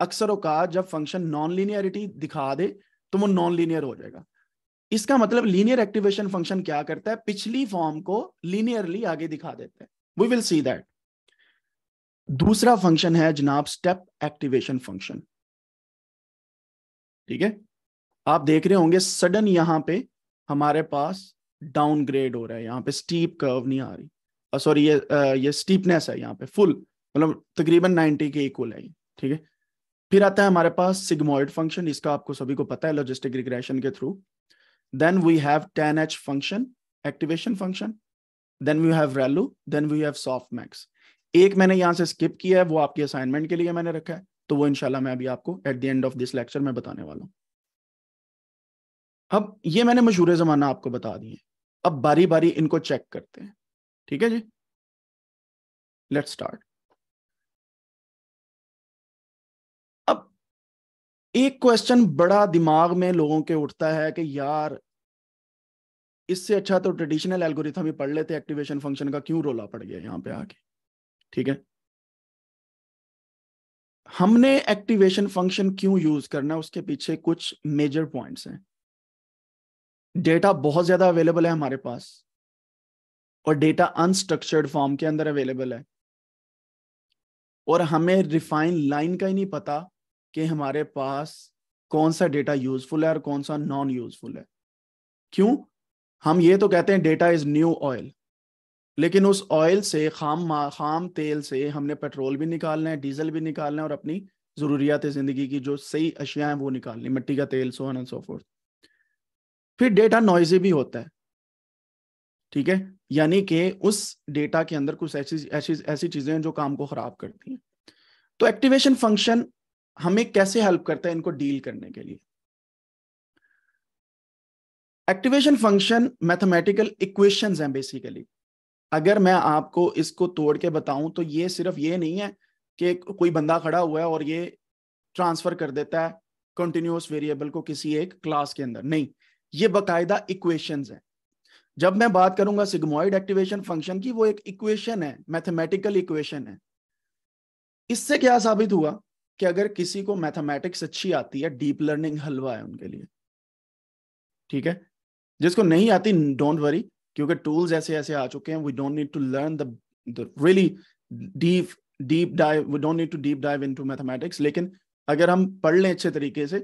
Speaker 2: अक्सर का जब फंक्शन नॉन लीनियरिटी दिखा दे तो वो नॉन लीनियर हो जाएगा इसका मतलब लीनियर एक्टिवेशन फंक्शन क्या करता है पिछली फॉर्म को लीनियरली आगे दिखा देता है वी विल सी दैट दूसरा फंक्शन है जनाब स्टेप एक्टिवेशन फंक्शन ठीक है आप देख रहे होंगे सडन यहां पे हमारे पास डाउनग्रेड हो रहा है यहां पे स्टीप कर्व नहीं आ रही सॉरी ये ये स्टीपनेस है यहाँ पे फुल मतलब तकरीबन 90 के इक्वल है ठीक है फिर आता है हमारे पास सिग्मोइड फंक्शन इसका आपको सभी को पता है लॉजिस्टिक रिग्रेशन के through then we have tan H function activation function then we have ReLU then we have softmax एक मैंने यहाँ से स्किप किया है वो आपकी असाइनमेंट के लिए मैंने रखा है तो वो इनशाला मैं अभी आपको at the end of this lecture में बताने वाला हूँ अब ये मैंने मशहूर
Speaker 1: ज़माना आपको बता दिए अब बारी बारी इनको चेक करते हैं ठीक है जी लेट स्टार्ट अब एक क्वेश्चन बड़ा दिमाग में लोगों के उठता है कि यार
Speaker 2: इससे अच्छा तो ट्रेडिशनल एल्गोरिथम ही पढ़ लेते एक्टिवेशन फंक्शन का क्यों रोला पड़ गया यहाँ पे आके ठीक है हमने एक्टिवेशन फंक्शन क्यों यूज करना है उसके पीछे कुछ मेजर पॉइंट्स हैं डेटा बहुत ज्यादा अवेलेबल है हमारे पास और डेटा अनस्ट्रक्चर्ड फॉर्म के अंदर अवेलेबल है और हमें रिफाइन लाइन का ही नहीं पता कि हमारे पास कौन सा डेटा यूजफुल है और कौन सा नॉन यूजफुल है क्यों हम ये तो कहते हैं डेटा इज न्यू ऑयल लेकिन उस ऑयल से खाम खाम तेल से हमने पेट्रोल भी निकालना है डीजल भी निकालना है और अपनी ज़रूरियात ज़िंदगी की जो सही अशिया है वो निकालनी मिट्टी का तेल सो एंड सो फोर्थ फिर डेटा नॉइजी भी होता है ठीक है यानी कि उस डेटा के अंदर कुछ ऐसी ऐसी ऐसी चीज़ें हैं जो काम को ख़राब करती हैं तो एक्टिवेशन फंक्शन हमें कैसे हेल्प करता है इनको डील करने के लिए एक्टिवेशन फंक्शन मैथमेटिकल इक्वेशंस हैं बेसिकली अगर मैं आपको इसको तोड़ के बताऊं तो ये सिर्फ ये नहीं है कि कोई बंदा खड़ा हुआ है और ये ट्रांसफर कर देता है कंटिन्यूस वेरिएबल को किसी एक क्लास के अंदर नहीं ये बाकायदा इक्वेशन है जब मैं बात करूंगा सिग्मोइड एक्टिवेशन फंक्शन की वो एक इक्वेशन है मैथमेटिकल इक्वेशन है इससे क्या साबित हुआ कि अगर किसी को मैथमेटिक्स अच्छी आती है डीप लर्निंग हलवा है उनके लिए ठीक है जिसको नहीं आती डोंट वरी क्योंकि टूल्स ऐसे ऐसे आ चुके हैं we don't need to learn the really deep deep dive we don't need to deep dive into mathematics लेकिन अगर हम पढ़ लें अच्छे तरीके से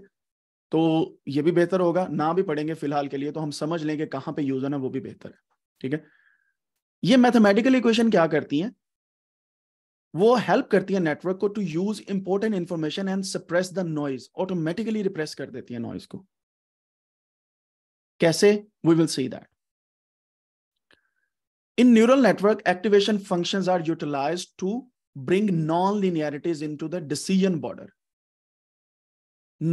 Speaker 2: तो ये भी बेहतर होगा ना भी पढ़ेंगे फिलहाल के लिए तो हम समझ लेंगे कहाँ पे यूज होना वो भी बेहतर है ठीक है ये मैथमेटिकल इक्वेशन क्या करती है वो हेल्प करती है नेटवर्क को to use important information and suppress the noise automatically repress कर देती है नॉइज को कैसे we will see that In neural network, activation functions are utilized to bring non-linearities into the decision border.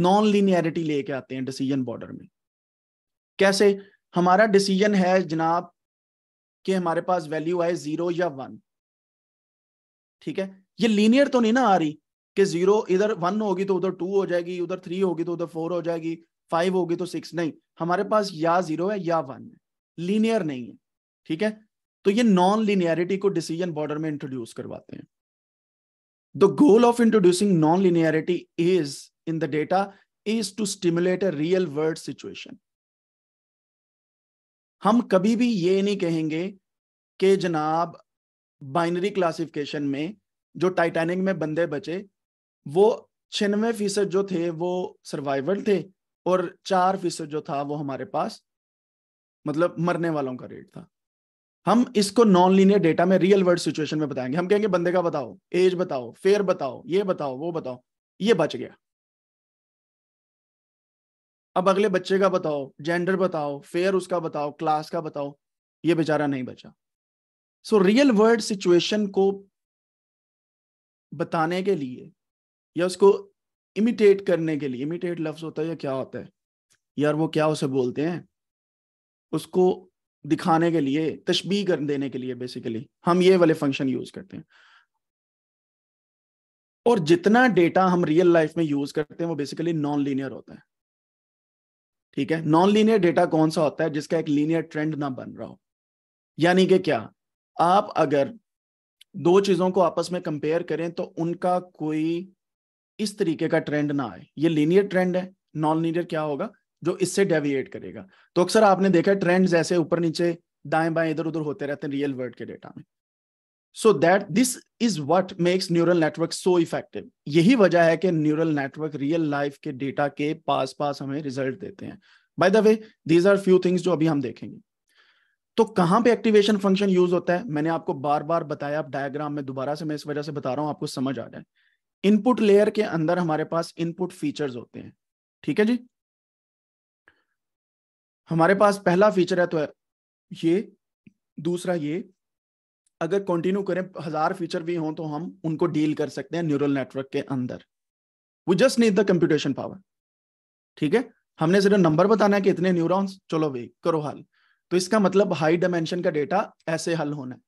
Speaker 2: Non-linearity लेके आते हैं decision border में कैसे हमारा डिसीजन है जनाब कि हमारे पास वैल्यू आए जीरो या वन ठीक है ये लीनियर तो नहीं ना आ रही कि जीरो इधर वन होगी तो उधर टू हो जाएगी उधर थ्री होगी तो उधर फोर हो जाएगी फाइव होगी तो सिक्स नहीं हमारे पास या जीरो है या वन है लीनियर नहीं है ठीक है तो ये नॉन लिनियरिटी को डिसीजन बॉर्डर में इंट्रोड्यूस करवाते हैं the goal of introducing non linearity is in the data is to stimulate a real world situation हम कभी भी ये नहीं कहेंगे कि जनाब बाइनरी क्लासिफिकेशन में जो टाइटैनिक में बंदे बचे वो छियानवे फीसद जो थे वो सर्वाइवल थे और चार फीसद जो था वो हमारे पास मतलब मरने वालों का रेट था हम इसको नॉन लीनियर डेटा में रियल वर्ड सिचुएशन में बताएंगे हम कहेंगे बंदे का बताओ एज बताओ फेयर बताओ ये बताओ वो बताओ ये बच गया अब अगले बच्चे का बताओ जेंडर बताओ फेयर उसका बताओ क्लास का बताओ ये बेचारा नहीं बचा सो रियल वर्ल्ड सिचुएशन को बताने के लिए या उसको इमिटेट करने के लिए इमिटेट लफ्ज होता है या क्या होता है यार वो क्या उसे बोलते हैं उसको दिखाने के लिए तशबी कर देने के लिए बेसिकली हम ये वाले फंक्शन यूज करते हैं और जितना डेटा हम रियल लाइफ में यूज करते हैं वो बेसिकली नॉन लीनियर होता है ठीक है नॉन लीनियर डेटा कौन सा होता है जिसका एक लीनियर ट्रेंड ना बन रहा हो यानी कि क्या आप अगर दो चीजों को आपस में कंपेयर करें तो उनका कोई इस तरीके का ट्रेंड ना आए ये लीनियर ट्रेंड है नॉन लीनियर क्या होगा जो इससे डेविएट करेगा तो अक्सर आपने देखा ट्रेंड्स ऐसे ऊपर नीचे दाएं बाएं इधर उधर होते रहते हैं रियल वर्ल्ड के डेटा में so that this is what makes neural network so effective यही वजह है कि न्यूरल नेटवर्क रियल लाइफ के डेटा के पास पास हमें रिजल्ट देते हैं by the way these are few things जो अभी हम देखेंगे तो कहां पे एक्टिवेशन फंक्शन यूज होता है मैंने आपको बार बार बताया आप डायग्राम में दोबारा से मैं इस वजह से बता रहा हूं आपको समझ आ जाए इनपुट लेयर के अंदर हमारे पास इनपुट फीचर्स होते हैं ठीक है जी हमारे पास पहला फीचर है तो है ये दूसरा ये अगर कंटिन्यू करें हजार फीचर भी हों तो हम उनको डील कर सकते हैं न्यूरल नेटवर्क के अंदर वो just need the computation power ठीक है हमने सिर्फ नंबर बताना है कि इतने न्यूरॉन्स चलो भाई करो हल तो इसका मतलब हाई डायमेंशन का डेटा ऐसे हल होना है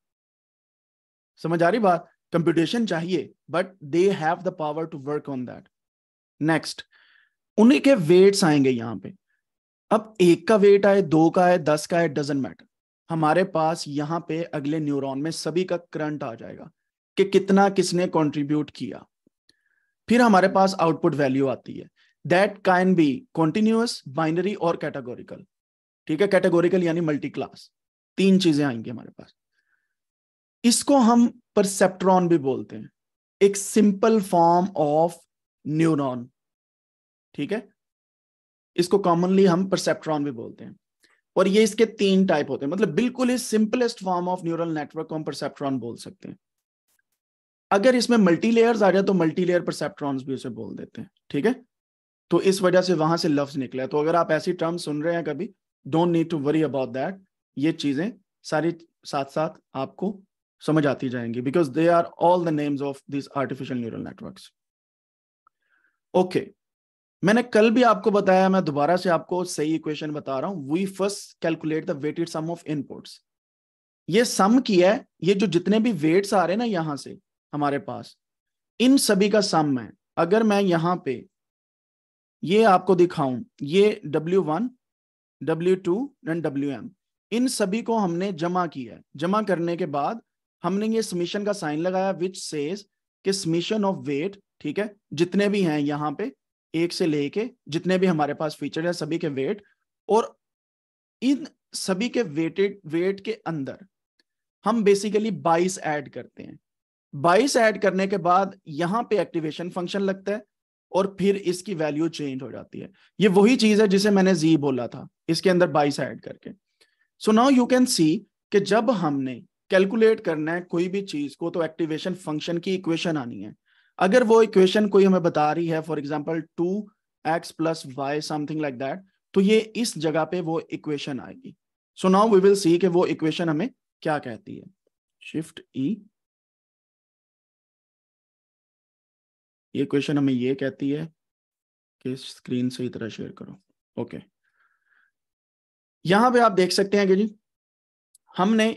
Speaker 2: समझ आ रही बात कंप्यूटेशन चाहिए but they have the power to work on that next उन्हीं के वेट्स आएंगे यहां पे अब एक का वेट आए दो का है दस का है डजेंट मैटर हमारे पास यहाँ पे अगले न्यूरॉन में सभी का करंट आ जाएगा कि कितना किसने कंट्रीब्यूट किया फिर हमारे पास आउटपुट वैल्यू आती है that can be continuous binary और कैटेगोरिकल ठीक है कैटेगोरिकल यानी मल्टी क्लास तीन चीजें आएंगी हमारे पास इसको हम परसेप्ट्रॉन भी बोलते हैं एक सिंपल फॉर्म ऑफ न्यूरॉन ठीक है इसको कॉमनली हम परसेप्ट्रॉन भी बोलते हैं और ये इसके तीन टाइप होते हैं मतलब बिल्कुल ही simplest form of neural network को हम परसेप्ट्रॉन बोल सकते हैं अगर इसमें मल्टी लेयर्स आ जाए तो मल्टी लेयर परसेप्ट्रॉन्स भी उसे बोल देते हैं ठीक है तो इस वजह से वहां से लफ्ज निकला तो अगर आप ऐसी टर्म सुन रहे हैं कभी don't need to worry about that ये चीजें सारी साथ साथ आपको समझ आती जाएंगी because they are all the names of this artificial neural networks okay मैंने कल भी आपको बताया मैं दोबारा से आपको सही इक्वेशन बता रहा हूं we first calculate the weighted sum of inputs ये सम किया है ये जो जितने भी वेट्स आ रहे हैं ना यहां से हमारे पास इन सभी का सम है अगर मैं यहां पे ये आपको दिखाऊं ये W one W two and W M इन सभी को हमने जमा किया है जमा करने के बाद हमने ये समीशन का साइन लगाया विच सेज के समीशन ऑफ वेट ठीक है जितने भी हैं यहाँ पे एक से लेके जितने भी हमारे पास फीचर है सभी के वेट और इन सभी के वेटेड वेट के अंदर हम बेसिकली 22 ऐड करते हैं 22 ऐड करने के बाद यहां पे एक्टिवेशन फंक्शन लगता है और फिर इसकी वैल्यू चेंज हो जाती है ये वही चीज है जिसे मैंने जी बोला था इसके अंदर 22 ऐड करके so now you can see कि जब हमने कैलकुलेट करना है कोई भी चीज को तो एक्टिवेशन फंक्शन की इक्वेशन आनी है अगर वो इक्वेशन कोई हमें बता रही है for example two X plus Y something like that तो ये इस जगह पे वो इक्वेशन आएगी
Speaker 1: so now we will see कि वो इक्वेशन हमें क्या कहती है शिफ्ट ई e. ये इक्वेशन हमें ये कहती है कि स्क्रीन से ही तरह शेयर करो ओके okay. यहां पे आप
Speaker 2: देख सकते हैं कि जी हमने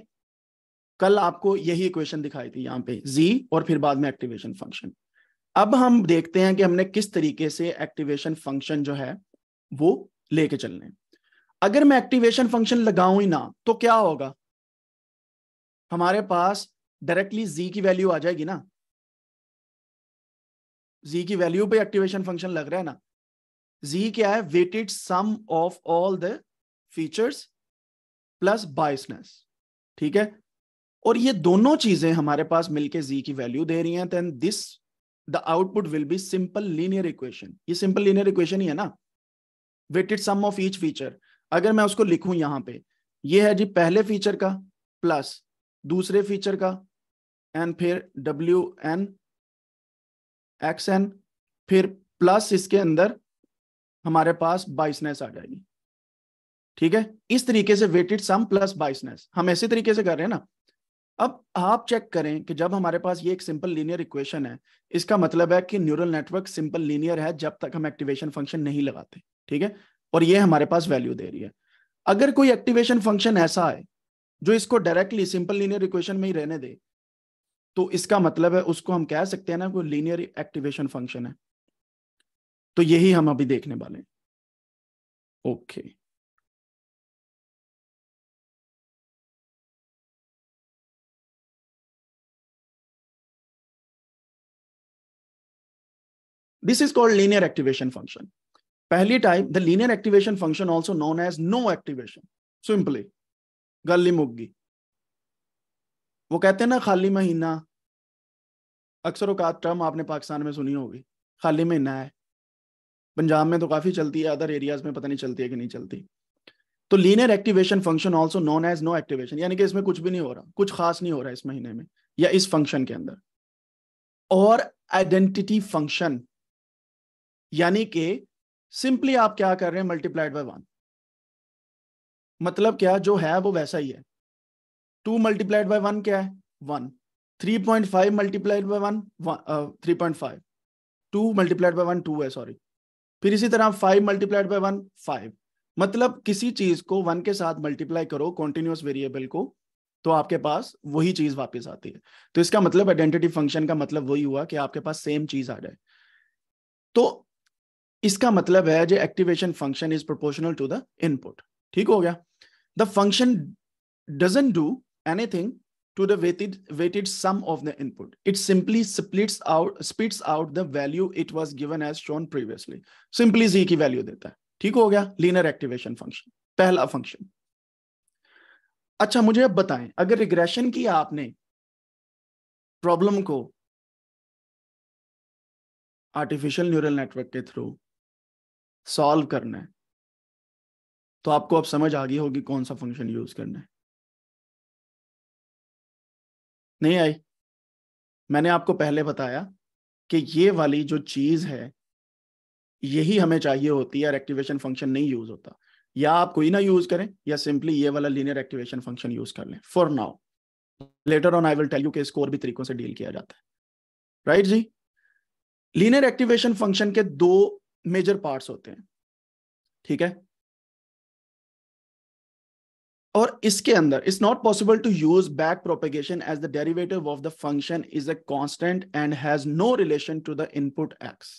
Speaker 2: कल आपको यही इक्वेशन दिखाई थी यहां पे जी और फिर बाद में एक्टिवेशन फंक्शन अब हम देखते हैं कि हमने किस तरीके से एक्टिवेशन फंक्शन जो है वो लेके चलने अगर मैं एक्टिवेशन फंक्शन लगाऊ ही ना तो क्या होगा हमारे पास डायरेक्टली जी की वैल्यू आ जाएगी ना जी की वैल्यू पे एक्टिवेशन फंक्शन लग रहा है ना जी क्या है weighted sum of all the features plus biasness ठीक है और ये दोनों चीजें हमारे पास मिलके जी की वैल्यू दे रही हैं then this the output will be simple linear equation. ये simple linear equation ही है ना weighted sum of each feature अगर मैं उसको लिखूं यहाँ पे ये है जी पहले फीचर का प्लस दूसरे फीचर का एंड फिर डब्ल्यू एन एक्स एन फिर प्लस इसके अंदर हमारे पास बाइसनेस आ जाएगी ठीक है इस तरीके से वेटेड सम प्लस बाइसनेस हम ऐसे तरीके से कर रहे हैं ना अब आप चेक करें कि जब हमारे पास ये एक सिंपल लीनियर इक्वेशन है इसका मतलब है कि न्यूरल नेटवर्क सिंपल लीनियर है जब तक हम एक्टिवेशन फंक्शन नहीं लगाते ठीक है और ये हमारे पास वैल्यू दे रही है अगर कोई एक्टिवेशन फंक्शन ऐसा है जो इसको डायरेक्टली सिंपल लीनियर इक्वेशन में ही रहने दे तो इसका मतलब है उसको हम कह सकते हैं ना कोई लीनियर एक्टिवेशन फंक्शन है तो
Speaker 1: यही हम अभी देखने वाले okay okay. This is called linear activation
Speaker 2: function. Pehli type, the linear activation function also known as no activation. Simply, गली मुग्गी वो कहते हैं ना खाली महीना अक्सर औकात टर्म आपने पाकिस्तान में सुनी होगी खाली महीना है पंजाब में तो काफी चलती है अदर एरियाज में पता नहीं चलती है कि नहीं चलती तो linear activation function also known as no activation यानी कि इसमें कुछ भी नहीं हो रहा कुछ खास नहीं हो रहा इस महीने में या इस फंक्शन के अंदर और आइडेंटिटी फंक्शन यानी कि सिंपली आप क्या कर रहे हैं मल्टीप्लाइड बाय वन मतलब क्या जो है वो वैसा ही है टू मल्टीप्लाइड बाय वन क्या है one three point five multiplied by one three point five two multiplied by one two है सॉरी फिर इसी तरह five multiplied by one five मतलब किसी चीज को वन के साथ मल्टीप्लाई करो कॉन्टिन्यूस वेरिएबल को तो आपके पास वही चीज वापस आती है तो इसका मतलब आइडेंटिटी फंक्शन का मतलब वही हुआ कि आपके पास सेम चीज आ जाए तो इसका मतलब है जो activation function is proportional to the input ठीक हो गया the function doesn't do anything to the weighted weighted sum of the input. It simply splits out spits out the value it was given as shown previously. Simply की value देता है ठीक हो गया linear activation function पहला function
Speaker 1: अच्छा मुझे अब बताएं अगर रिग्रेशन किया आपने प्रॉब्लम को आर्टिफिशियल न्यूरल नेटवर्क के थ्रू सॉल्व करना है तो आपको अब समझ आ गई होगी कौन सा फंक्शन यूज करना है नहीं आई मैंने आपको पहले बताया कि ये वाली जो चीज है
Speaker 2: यही हमें चाहिए होती है और एक्टिवेशन फंक्शन नहीं यूज होता या आप कोई ना यूज करें या सिंपली ये वाला लीनियर एक्टिवेशन फंक्शन यूज कर लें for now later on I will tell you के इसको और भी तरीकों से डील
Speaker 1: किया जाता है राइट right जी लीनियर एक्टिवेशन फंक्शन के दो मेजर पार्ट्स होते हैं ठीक है
Speaker 2: और इसके अंदर it's not possible to use back propagation as the derivative of the function
Speaker 1: is a constant and has no relation to the input x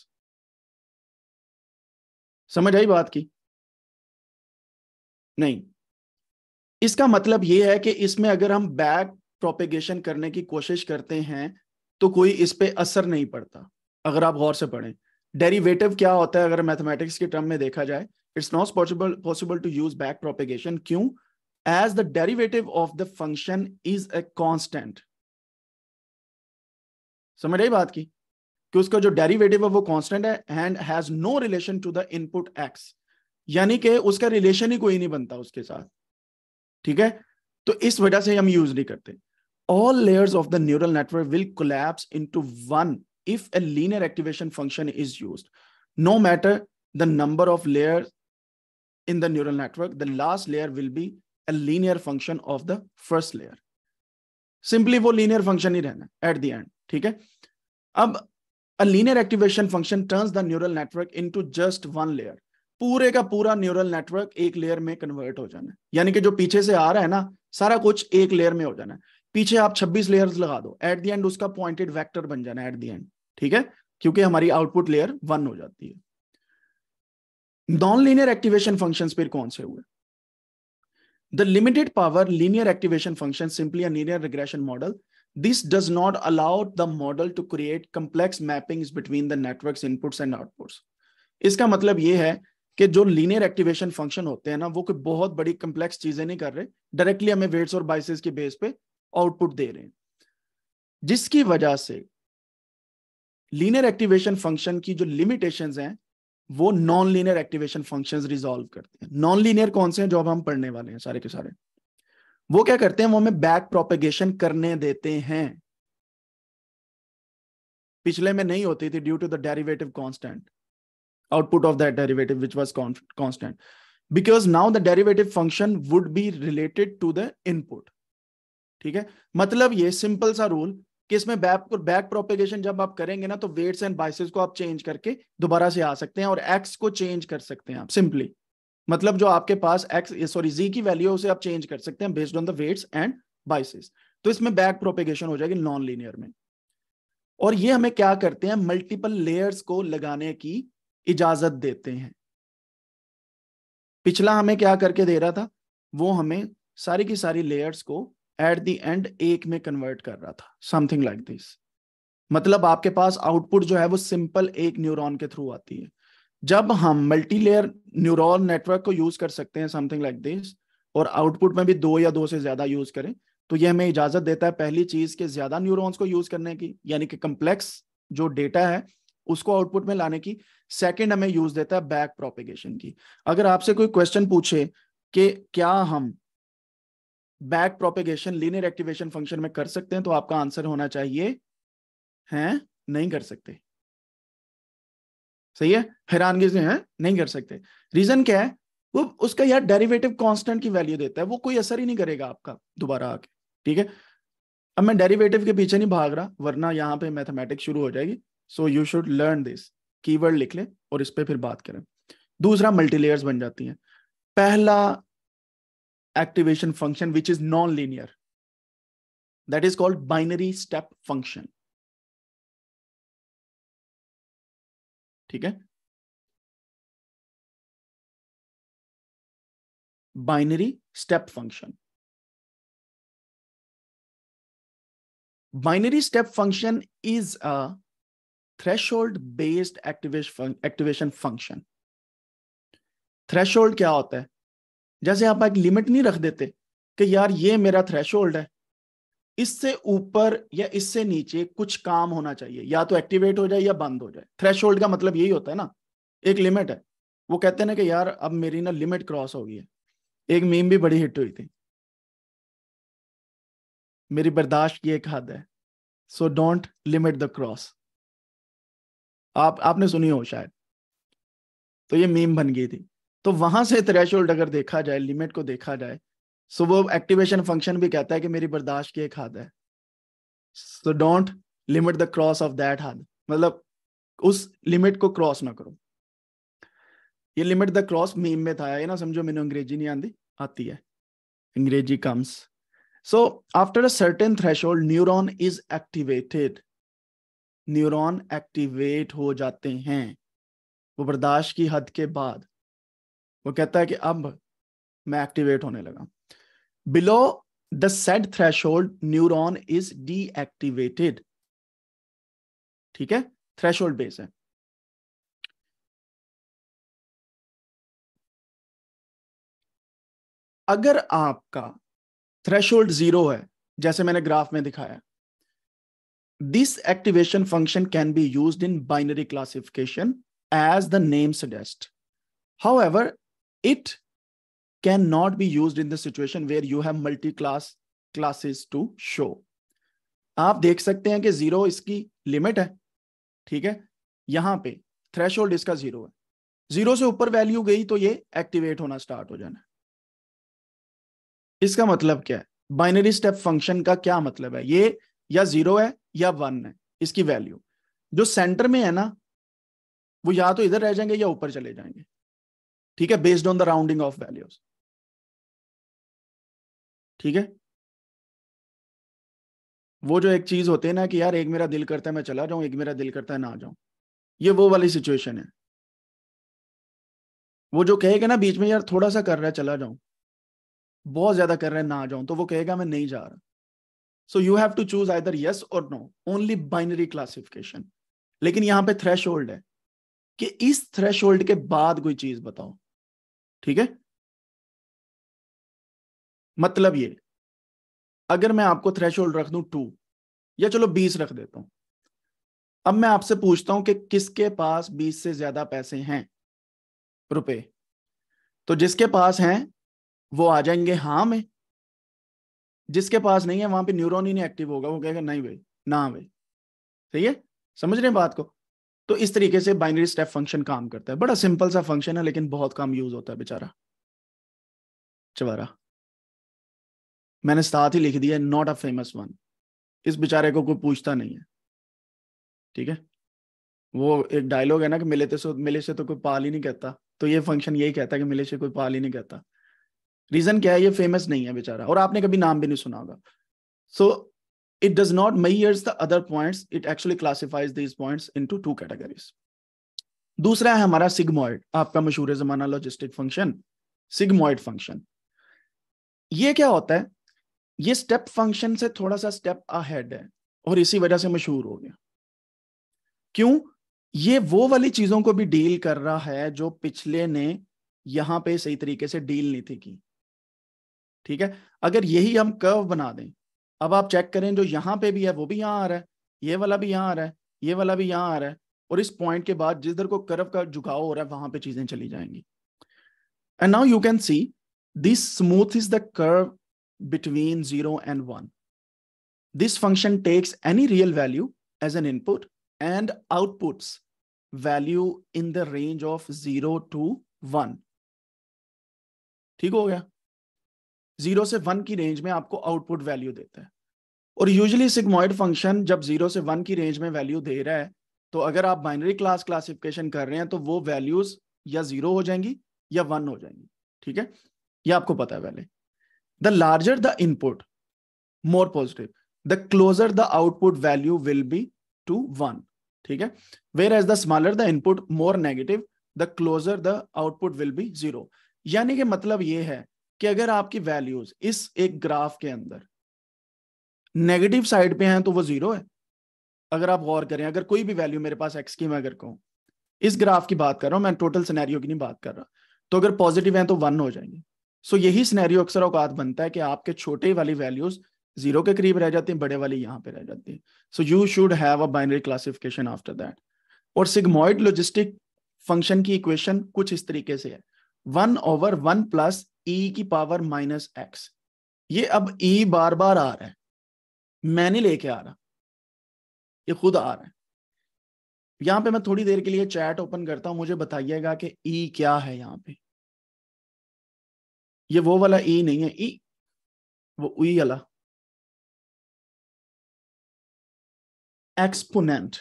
Speaker 1: समझ आई बात की नहीं
Speaker 2: इसका मतलब यह है कि इसमें अगर हम बैक प्रोपेगेशन करने की कोशिश करते हैं तो कोई इस पर असर नहीं पड़ता अगर आप गौर से पढ़ें डेरिवेटिव क्या होता है अगर मैथमेटिक्स के टर्म में देखा जाए it's not possible possible to use back propagation क्यों as the derivative of the function is a constant समझ आई बात की कि उसका जो डेरिवेटिव है वो कॉन्स्टेंट है and has no relation to the input x यानी कि उसका रिलेशन ही कोई नहीं बनता उसके साथ ठीक है तो इस वजह से हम यूज नहीं करते all layers of the neural network will collapse into one if a linear activation function is used, no matter the number of layers in the neural network, the last layer will be a linear function of the first layer. Simply वो linear function ही रहना at the end, ठीक है अब a linear activation function turns the neural network into just one layer. पूरे का पूरा neural network एक लेयर में कन्वर्ट हो जाना है यानी कि जो पीछे से आ रहा है ना सारा कुछ एक लेयर में हो जाना है पीछे आप 26 लेयर्स लगा दो एट द एंड उसका पॉइंटेड वेक्टर बन जाना है एट द एंड ठीक है क्योंकि हमारी आउटपुट लेयर वन हो जाती है नॉन लीनियर एक्टिवेशन फंक्शंस फिर कौन से हुए the limited power linear activation function simply linear regression model this does not allow the model to create complex mapping between the network inputs and output इसका मतलब यह है कि जो लीनियर एक्टिवेशन फंक्शन होते हैं ना वो कोई बहुत बड़ी कंप्लेक्स चीजें नहीं कर रहे डायरेक्टली हमें वेट्स और बाइसेस के बेस पे आउटपुट दे रहे हैं जिसकी वजह से लीनियर एक्टिवेशन फंक्शन की जो लिमिटेशंस हैं वो non linear activation functions resolve करते हैं नॉन लीनियर कौन से हैं जो अब हम पढ़ने वाले हैं सारे के सारे वो क्या करते हैं वो हमें बैक प्रोपेगेशन करने देते हैं पिछले में नहीं होती थी due to the derivative constant output of that derivative which was constant because now the derivative function would be related to the input ठीक है मतलब ये सिंपल सा रूल कि इसमें बैक बैक प्रोपेगेशन जब आप करेंगे ना तो वेट्स एंड बाइसेस को आप चेंज करके दोबारा से आ सकते हैं और एक्स को चेंज कर सकते हैं आप सिंपली मतलब जो आपके पास एक्स सॉरी जी की वैल्यू उसे आप चेंज कर सकते हैं based on the weights and biases तो इसमें बैक प्रोपेगेशन हो जाएगी नॉन लीनियर में और ये हमें क्या करते हैं मल्टीपल लेयर्स को लगाने की इजाजत देते हैं पिछला हमें क्या करके दे रहा था वो हमें सारी की सारी लेयर्स को एट दी एंड एक में कन्वर्ट कर रहा था समथिंग लाइक दिस मतलब आपके पास आउटपुट जो है वो सिंपल एक न्यूरॉन के थ्रू आती है जब हम मल्टीलेयर न्यूरॉन नेटवर्क को यूज कर सकते हैं समथिंग लाइक दिस और आउटपुट में भी दो या दो से ज्यादा यूज करें तो ये हमें इजाजत देता है पहली चीज के ज्यादा न्यूरॉन्स को यूज करने की यानी कि कम्प्लेक्स जो डेटा है उसको आउटपुट में लाने की सेकंड हमें यूज देता है बैक प्रोपिगेशन की अगर आपसे कोई क्वेश्चन पूछे कि क्या हम back propagation linear activation function में कर सकते हैं तो आपका आंसर होना चाहिए हैं नहीं कर सकते सही है हैरानगी से है नहीं कर सकते रीजन क्या है वो उसका यार डेरिवेटिव कांस्टेंट की वैल्यू देता है वो कोई असर ही नहीं करेगा आपका दोबारा आके ठीक है अब मैं डेरिवेटिव के पीछे नहीं भाग रहा वरना यहां पे मैथमेटिक्स शुरू हो जाएगी so you should learn this keyword लिख ले और इस पर फिर बात करें दूसरा मल्टीलेयर्स बन जाती हैं पहला activation
Speaker 1: function, which is non-linear. That is called binary step function. ठीक है binary step function binary step function is a threshold based activation function
Speaker 2: threshold क्या होता है जैसे आप एक लिमिट नहीं रख देते कि यार ये मेरा थ्रेश है इससे ऊपर या इससे नीचे कुछ काम होना चाहिए या तो एक्टिवेट हो जाए या बंद हो जाए थ्रेश का मतलब यही होता है ना एक लिमिट है वो कहते हैं ना कि यार अब मेरी ना लिमिट क्रॉस हो गई है एक मीम भी बड़ी हिट हुई थी
Speaker 1: मेरी बर्दाश्त की एक हद है so don't limit the cross आप आपने सुनी हो शायद
Speaker 2: तो ये मीम बन गई थी तो वहां से थ्रेशोल्ड अगर देखा जाए लिमिट को देखा जाए सो वो एक्टिवेशन फंक्शन भी कहता है कि मेरी बर्दाश्त की एक हद है so don't limit the cross of that हद मतलब उस लिमिट को क्रॉस ना करो ये लिमिट द क्रॉस मीम में था ये ना समझो मैंने अंग्रेजी नहीं आती आती है अंग्रेजी comes so after a certain threshold neuron is activated neuron activate हो जाते हैं वो बर्दाश्त की हद के बाद वो कहता है कि अब मैं एक्टिवेट होने लगा below the set threshold neuron is deactivated
Speaker 1: ठीक है थ्रेश होल्ड बेस है अगर आपका थ्रेश होल्ड जीरो है जैसे मैंने ग्राफ में दिखाया
Speaker 2: this activation function can be use in binary classification as the name suggest however it cannot be used in the situation where you have multi-class classes to show. आप देख सकते हैं कि जीरो इसकी limit है ठीक है यहां पे थ्रेश इसका जीरो है जीरो से ऊपर वैल्यू गई तो ये एक्टिवेट होना स्टार्ट हो जाना इसका मतलब क्या है बाइनरी स्टेप फंक्शन का क्या मतलब है ये या जीरो है या वन है इसकी वैल्यू जो सेंटर में है ना वो या तो इधर रह जाएंगे या ऊपर
Speaker 1: चले जाएंगे ठीक है based on the rounding off values ठीक है वो जो एक चीज होती है ना कि यार एक
Speaker 2: मेरा दिल करता है मैं चला जाऊं एक मेरा दिल करता है ना आ जाऊं ये वो वाली सिचुएशन है वो जो कहेगा ना बीच में यार थोड़ा सा कर रहा है चला जाऊं बहुत ज्यादा कर रहा है ना आ जाऊं तो वो कहेगा मैं नहीं जा रहा so you have to choose either yes और नो ओनली बाइनरी क्लासिफिकेशन लेकिन यहां पे थ्रेश है कि इस थ्रेश
Speaker 1: के बाद कोई चीज बताओ ठीक है मतलब ये अगर मैं आपको थ्रेश रख दूं टू या चलो बीस रख
Speaker 2: देता हूं अब मैं आपसे पूछता हूं कि किसके पास बीस से ज्यादा पैसे हैं रुपए तो जिसके पास हैं वो आ जाएंगे हाँ में जिसके पास नहीं है वहां पे न्यूरोन ही नहीं एक्टिव होगा वो कहेगा नहीं भाई ना भाई सही है समझ रहे हैं बात को तो इस तरीके से बाइनरी स्टेप फंक्शन काम करता है बड़ा सिंपल सा फंक्शन है लेकिन बहुत काम यूज होता है बेचारा चवारा मैंने साथ ही लिख दिया नॉट अ फेमस वन इस बेचारे को कोई पूछता नहीं है ठीक है वो एक डायलॉग है ना कि मिले थे तो सो मिले से तो कोई पाल ही नहीं कहता तो ये फंक्शन यही कहता है कि मिले से कोई पाल ही नहीं कहता रीजन क्या है ये फेमस नहीं है बेचारा और आपने कभी नाम भी नहीं सुना होगा सो so, it does not measures the other points it actually classifies these points into two categories दूसरा है हमारा सिग्मोइड आपका मशहूर जमाना लॉजिस्टिक फंक्शन सिग्मोइड फंक्शन ये क्या होता है ये स्टेप फंक्शन से थोड़ा सा स्टेप अहेड है और इसी वजह से मशहूर हो गया क्यों ये वो वाली चीजों को भी डील कर रहा है जो पिछले ने यहां पे सही तरीके से डील नहीं थी की ठीक है अगर यही हम कर्व बना दें अब आप चेक करें जो यहाँ पे भी है वो भी यहाँ आ रहा है ये वाला भी यहाँ आ रहा है ये वाला भी यहाँ आ रहा है और इस पॉइंट के बाद जिधर को कर्व का झुकाव हो रहा है वहां पे चीजें चली जाएंगी and now you can see this smooth is the curve between zero and one this function takes any real value as an input and output value in the range of zero to one ठीक हो गया zero से one की range में आपको output value देता है और यूजली सिग्मोइड फंक्शन जब जीरो से वन की रेंज में वैल्यू दे रहा है तो अगर आप बाइनरी क्लास क्लासिफिकेशन कर रहे हैं तो वो वैल्यूज या जीरो हो जाएंगी या वन हो जाएंगी ठीक है ये आपको पता है पहले the larger the input more positive the closer the output value will be to one ठीक है whereas the smaller the input more negative the closer the output will be zero यानी कि मतलब ये है कि अगर आपकी वैल्यूज इस एक ग्राफ के अंदर नेगेटिव साइड पे हैं तो वो जीरो है अगर आप गौर करें अगर कोई भी वैल्यू मेरे पास एक्स की मैं अगर कहूँ इस ग्राफ की बात कर रहा हूँ मैं टोटल सिनेरियो की नहीं बात कर रहा तो अगर पॉजिटिव हैं तो वन हो जाएंगे सो so, यही सिनेरियो अक्सर औकात बनता है कि आपके छोटे वाली वैल्यूज जीरो के करीब रह जाती हैं बड़े वाली यहाँ पे रह जाती हैं so you should have a binary classification after that और सिग्मॉइड लॉजिस्टिक फंक्शन की इक्वेशन कुछ इस तरीके से है one over one plus e e की पावर माइनस एक्स ये अब ई e बार बार आ रहा है मैं नहीं लेके आ रहा ये खुद आ रहा है यहां पे मैं थोड़ी देर के लिए चैट ओपन करता हूं मुझे बताइएगा कि
Speaker 1: ई e क्या है यहां पे ये वो वाला ई नहीं है ई वो ई वाला एक्सपोनेंट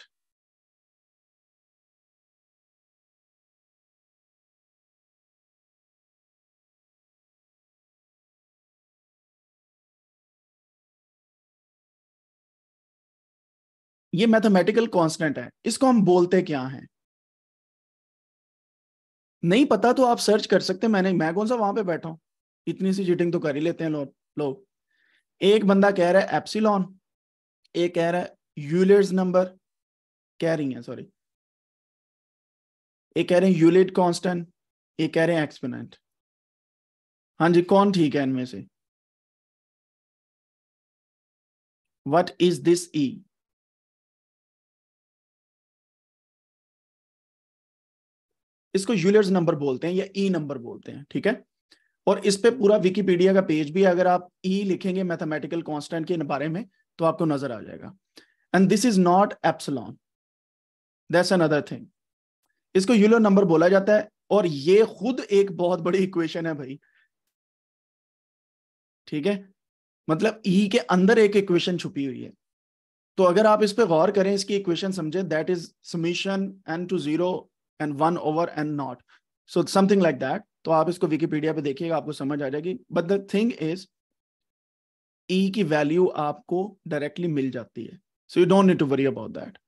Speaker 1: ये मैथमेटिकल कांस्टेंट है इसको हम बोलते क्या हैं
Speaker 2: नहीं पता तो आप सर्च कर सकते मैंने मैं कौन सा वहां पे बैठा हूं इतनी सी चीटिंग तो कर ही लेते हैं लोग लो। एक बंदा कह रहा है एप्सिलॉन एक कह रहा है यूलेट्स नंबर कह रही है सॉरी एक कह रहे हैं यूलेट
Speaker 1: कांस्टेंट एक कह रहे हैं एक्सपेनेंट हाँ जी कौन ठीक है इनमें से वट इज दिस ई इसको यूलियर्स नंबर बोलते हैं या ई e नंबर बोलते हैं ठीक है और इस पे पूरा विकीपीडिया का पेज भी अगर
Speaker 2: आप ई e लिखेंगे मैथमेटिकल कांस्टेंट के बारे में तो आपको नजर आ जाएगा and this is not epsilon that's another thing इसको यूलर नंबर बोला जाता है और ये खुद एक बहुत बड़ी इक्वेशन है भाई ठीक है मतलब ई e के अंदर एक इक्वेशन छुपी हुई है तो अगर आप इस पर गौर करें इसकी इक्वेशन समझे that is summation n to zero and one over and not so something like that तो आप इसको विकीपीडिया पे देखिएगा आपको समझ आ जाएगी but the thing is e की वैल्यू आपको डायरेक्टली मिल जाती है so you don't need to worry about that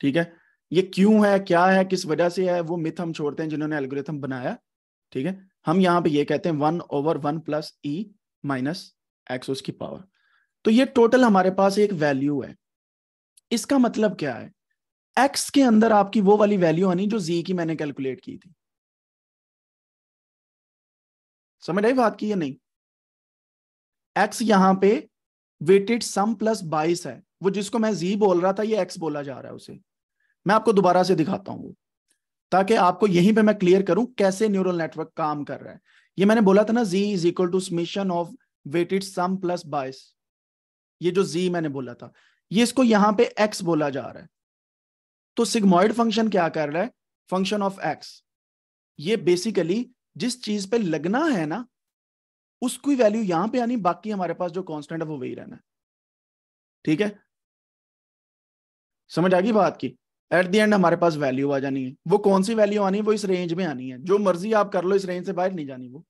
Speaker 2: ठीक है ये क्यों है क्या है किस वजह से है वो मिथ हम छोड़ते हैं जिन्होंने एल्गोरिथम बनाया ठीक है हम यहाँ पे ये कहते हैं one over one plus e minus x उसकी पावर तो ये टोटल हमारे पास एक वैल्यू है इसका मतलब क्या है एक्स के अंदर आपकी वो वाली वैल्यू आनी जो जी की मैंने कैलकुलेट की थी
Speaker 1: समझ आई बात की या नहीं एक्स यहां पे वेटेड सम प्लस बाईस है वो जिसको मैं जी बोल रहा था ये
Speaker 2: एक्स बोला जा रहा है उसे मैं आपको दोबारा से दिखाता हूं ताकि आपको यहीं पे मैं क्लियर करूं कैसे न्यूरल नेटवर्क काम कर रहा है ये मैंने बोला था ना g is equal to summation of weighted sum plus bias ये जो जी मैंने बोला था ये इसको यहां पे एक्स बोला जा रहा है तो सिग्मोइड फंक्शन क्या कर रहा है फंक्शन ऑफ एक्स ये बेसिकली जिस चीज पे लगना है ना उसकी वैल्यू यहां पे आनी बाकी हमारे पास जो कांस्टेंट है वो वही रहना है ठीक है समझ आ गई बात की एट द एंड हमारे पास वैल्यू आ जानी है वो कौन सी वैल्यू आनी है वो इस रेंज में आनी है जो मर्जी आप कर लो इस रेंज से बाहर नहीं जानी वो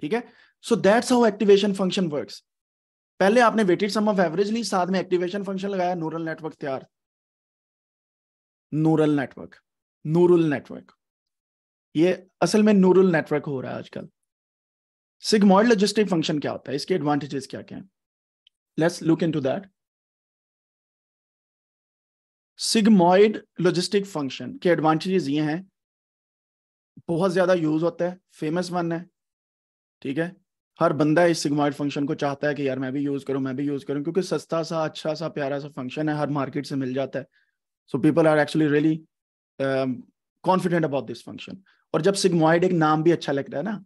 Speaker 2: ठीक है so that's how activation function works पहले आपने वेटेड सम ऑफ एवरेज ली साथ में एक्टिवेशन फंक्शन लगाया न्यूरल नेटवर्क तैयार नूरल नेटवर्क नूरल नेटवर्क ये असल में नूरल नेटवर्क हो रहा है आजकल सिग्मॉइड लॉजिस्टिक फंक्शन क्या होता है इसके एडवांटेजेस क्या क्या हैं let's look into that sigmoid logistic function के एडवांटेजेस ये हैं बहुत ज्यादा यूज होता है फेमस वन है ठीक है हर बंदा इस सिग्मॉइड फंक्शन को चाहता है कि यार मैं भी यूज करूं मैं भी यूज करूं क्योंकि सस्ता सा अच्छा सा प्यारा सा फंक्शन है हर मार्केट से मिल जाता है so people are actually really confident about this function और जब सिग्मोइड एक नाम भी अच्छा लगता है ना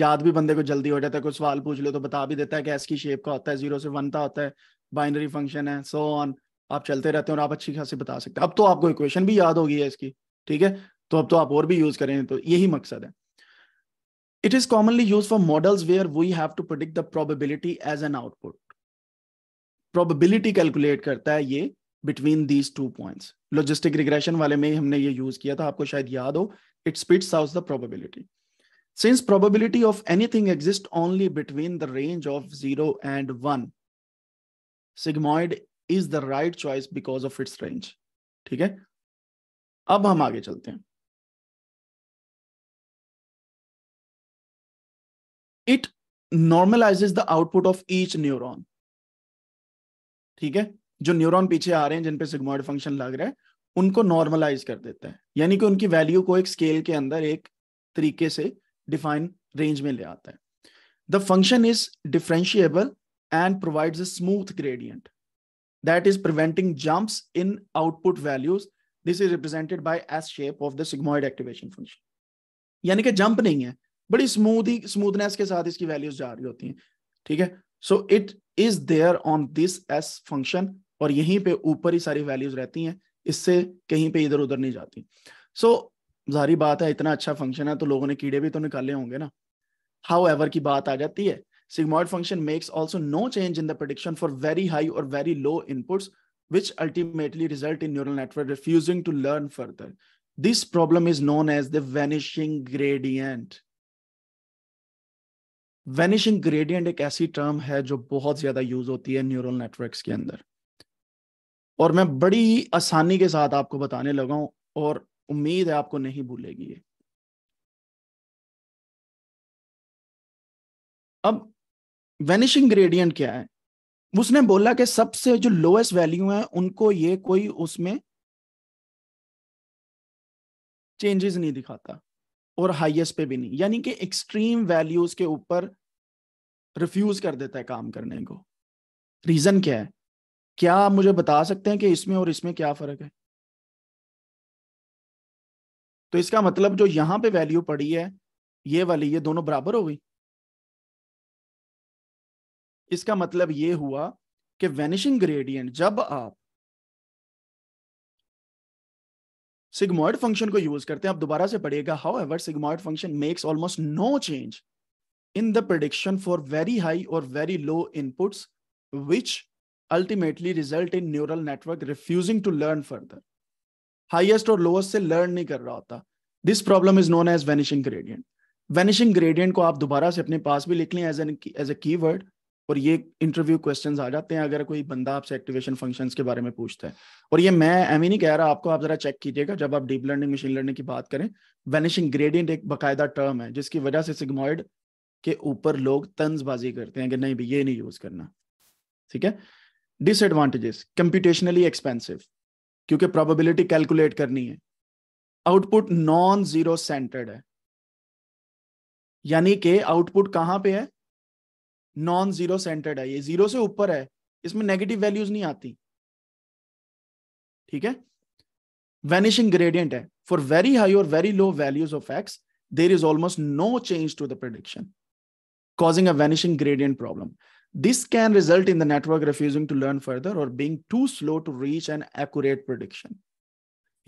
Speaker 2: याद भी बंदे को जल्दी हो जाता है कोई सवाल पूछ लो तो बता भी देता है कि की शेप का होता है जीरो से वन का होता है बाइनरी फंक्शन है सो so ऑन आप चलते रहते हैं और आप अच्छी खासी बता सकते हैं अब तो आपको इक्वेशन भी याद होगी है इसकी ठीक है तो अब तो आप और भी यूज करें तो यही मकसद है it is commonly use for models where we have to predict the probability as an output probability calculate करता है ये between these two point logistic regression वाले में हमने ये यूज किया था आपको शायद याद हो it spits out the probability since probability of anything exist only between the range of zero and one sigmoid is the right
Speaker 1: choice because of its range ठीक है अब हम आगे चलते हैं it normalizes the output of each neuron ठीक है जो न्यूरॉन
Speaker 2: पीछे आ रहे हैं जिन पे सिग्मोइड फंक्शन लग रहा है उनको नॉर्मलाइज कर देता है यानी कि उनकी वैल्यू को एक स्केल के अंदर एक तरीके से डिफाइन रेंज में ले आता है the function is differentiable and provides a smooth gradient that is preventing jumps in output values this is represented by S shape of the sigmoid activation function यानी कि जंप नहीं है बड़ी स्मूथ ही smoothness के साथ इसकी वैल्यूज जा रही होती हैं ठीक है so it is there on this S function और यहीं पे ऊपर ही सारी वैल्यूज रहती हैं इससे कहीं पे इधर उधर नहीं जाती सो so, जारी बात है इतना अच्छा फंक्शन है तो लोगों ने कीड़े भी तो निकाले होंगे ना हाउ एवर की बात आ जाती है sigmoid function makes also no change in the prediction for very high और very low inputs which ultimately result in neural network refusing to learn further this problem is known as the vanishing gradient vanishing gradient एक ऐसी term है जो बहुत ज्यादा use होती है neural network के अंदर
Speaker 1: और मैं बड़ी आसानी के साथ आपको बताने लगा और उम्मीद है आपको नहीं भूलेगी ये अब वेनिशिंग ग्रेडियंट क्या है उसने बोला कि सबसे जो लोएस्ट वैल्यू है
Speaker 2: उनको ये कोई उसमें चेंजेस नहीं दिखाता और हाईएस्ट पे भी नहीं यानी कि एक्सट्रीम वैल्यूज के ऊपर
Speaker 1: रिफ्यूज कर देता है काम करने को रीजन क्या है क्या आप मुझे बता सकते हैं कि इसमें और इसमें क्या फर्क है तो इसका
Speaker 2: मतलब जो यहां पे वैल्यू पड़ी है ये वाली ये दोनों बराबर हो गई
Speaker 1: इसका मतलब ये हुआ कि वेनिशिंग ग्रेडियंट जब आप सिग्मोइड फंक्शन को यूज करते हैं आप दोबारा
Speaker 2: से पढ़िएगा however sigmoid function makes almost no change in the prediction for very high और very low inputs which ultimately result in neural network refusing to learn further highest और lowest से लर्न नहीं कर रहा होता this problem is known as vanishing gradient vanishing gradient को आप दोबारा से अपने पास भी लिख लें एज एन एज ए की वर्ड और ये इंटरव्यू क्वेश्चन आ जाते हैं अगर कोई बंदा आपसे एक्टिवेशन फंक्शन के बारे में पूछता है और ये मैं एम ही नहीं कह रहा आपको आप जरा चेक कीजिएगा जब आप डीप लर्निंग मशीन लर्निंग की बात करें वेनिशिंग ग्रेडियंट एक बाकायदा टर्म है जिसकी वजह से सिग्मॉइड के ऊपर लोग तंजबाजी करते हैं कि नहीं भाई ये नहीं यूज करना ठीक है डिसएडवांटेजेस कंप्यूटेशनली एक्सपेंसिव क्योंकि प्रोबेबिलिटी कैलकुलेट करनी है आउटपुट नॉन जीरो सेंटर्ड है यानी कि आउटपुट कहां पे है नॉन जीरो सेंटर्ड है ये जीरो से ऊपर है इसमें नेगेटिव वैल्यूज नहीं आती ठीक है वैनिशिंग ग्रेडियंट है फॉर वेरी हाई और very low values of x there is almost no change to the prediction causing a vanishing gradient problem. This can result in the network refusing to learn further or being too slow to reach an accurate prediction.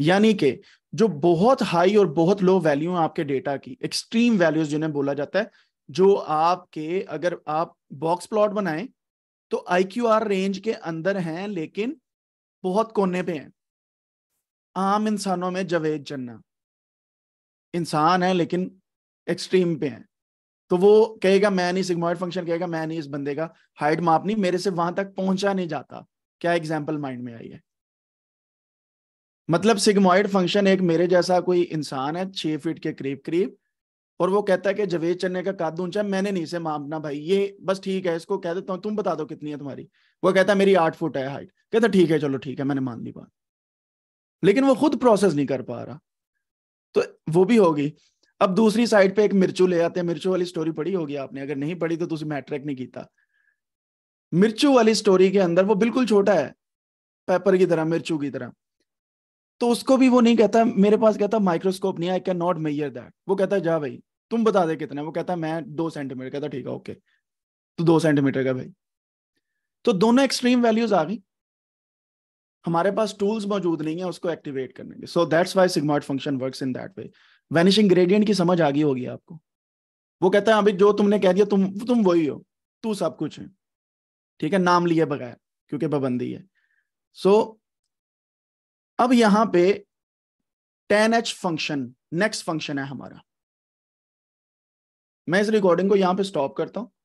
Speaker 2: यानी कि जो बहुत high और बहुत low value है आपके data की extreme values जिन्हें बोला जाता है जो आपके अगर आप बॉक्स प्लॉट बनाए तो आईक्यूआर रेंज के अंदर हैं लेकिन बहुत कोने पे हैं आम इंसानों में जवेद जन्ना इंसान है लेकिन एक्सट्रीम पे हैं तो वो कहेगा मैं नहीं सिग्मोइड फंक्शन कहेगा मैं नहीं इस बंदे का हाइट मापनी मेरे से वहां तक पहुंचा नहीं जाता क्या एग्जाम्पल माइंड में आई है मतलब सिग्मोइड फंक्शन एक मेरे जैसा कोई इंसान है छह फीट के करीब करीब और वो कहता है कि जवेद चन्ने का काद ऊंचा मैंने नहीं से मापना भाई ये बस ठीक है इसको कह देता हूँ तुम बता दो कितनी है तुम्हारी वो कहता है मेरी आठ फुट है हाइट कहता ठीक है चलो ठीक है मैंने मान ली बात लेकिन वो खुद प्रोसेस नहीं कर पा रहा तो वो भी होगी अब दूसरी साइड पे एक मिर्चू ले आते हैं मिर्चू वाली स्टोरी पढ़ी होगी आपने अगर नहीं पढ़ी तो तुझे मैट्रिक नहीं किया मिर्चू वाली स्टोरी के अंदर वो बिल्कुल छोटा है पेपर की तरह मिर्चू की तरह तो उसको भी वो नहीं कहता मेरे पास कहता माइक्रोस्कोप नहीं आई कैन नॉट मेयर दैट वो कहता जा भाई तुम बता दे कितना वो कहता मैं दो सेंटीमीटर कहता ठीक है ओके तो दो सेंटीमीटर का भाई तो दोनों एक्सट्रीम वैल्यूज आ गई हमारे पास टूल्स मौजूद नहीं है उसको एक्टिवेट करने के so that's why sigmoid function work in that way vanishing gradient की समझ आ गई होगी आपको वो कहता है अभी हाँ जो तुमने कह दिया तुम तुम वही हो तू सब कुछ है ठीक है नाम लिए बगैर क्योंकि पाबंदी है सो so, अब यहां पे tan H function next
Speaker 1: function है हमारा मैं इस रिकॉर्डिंग को यहां पे स्टॉप करता हूं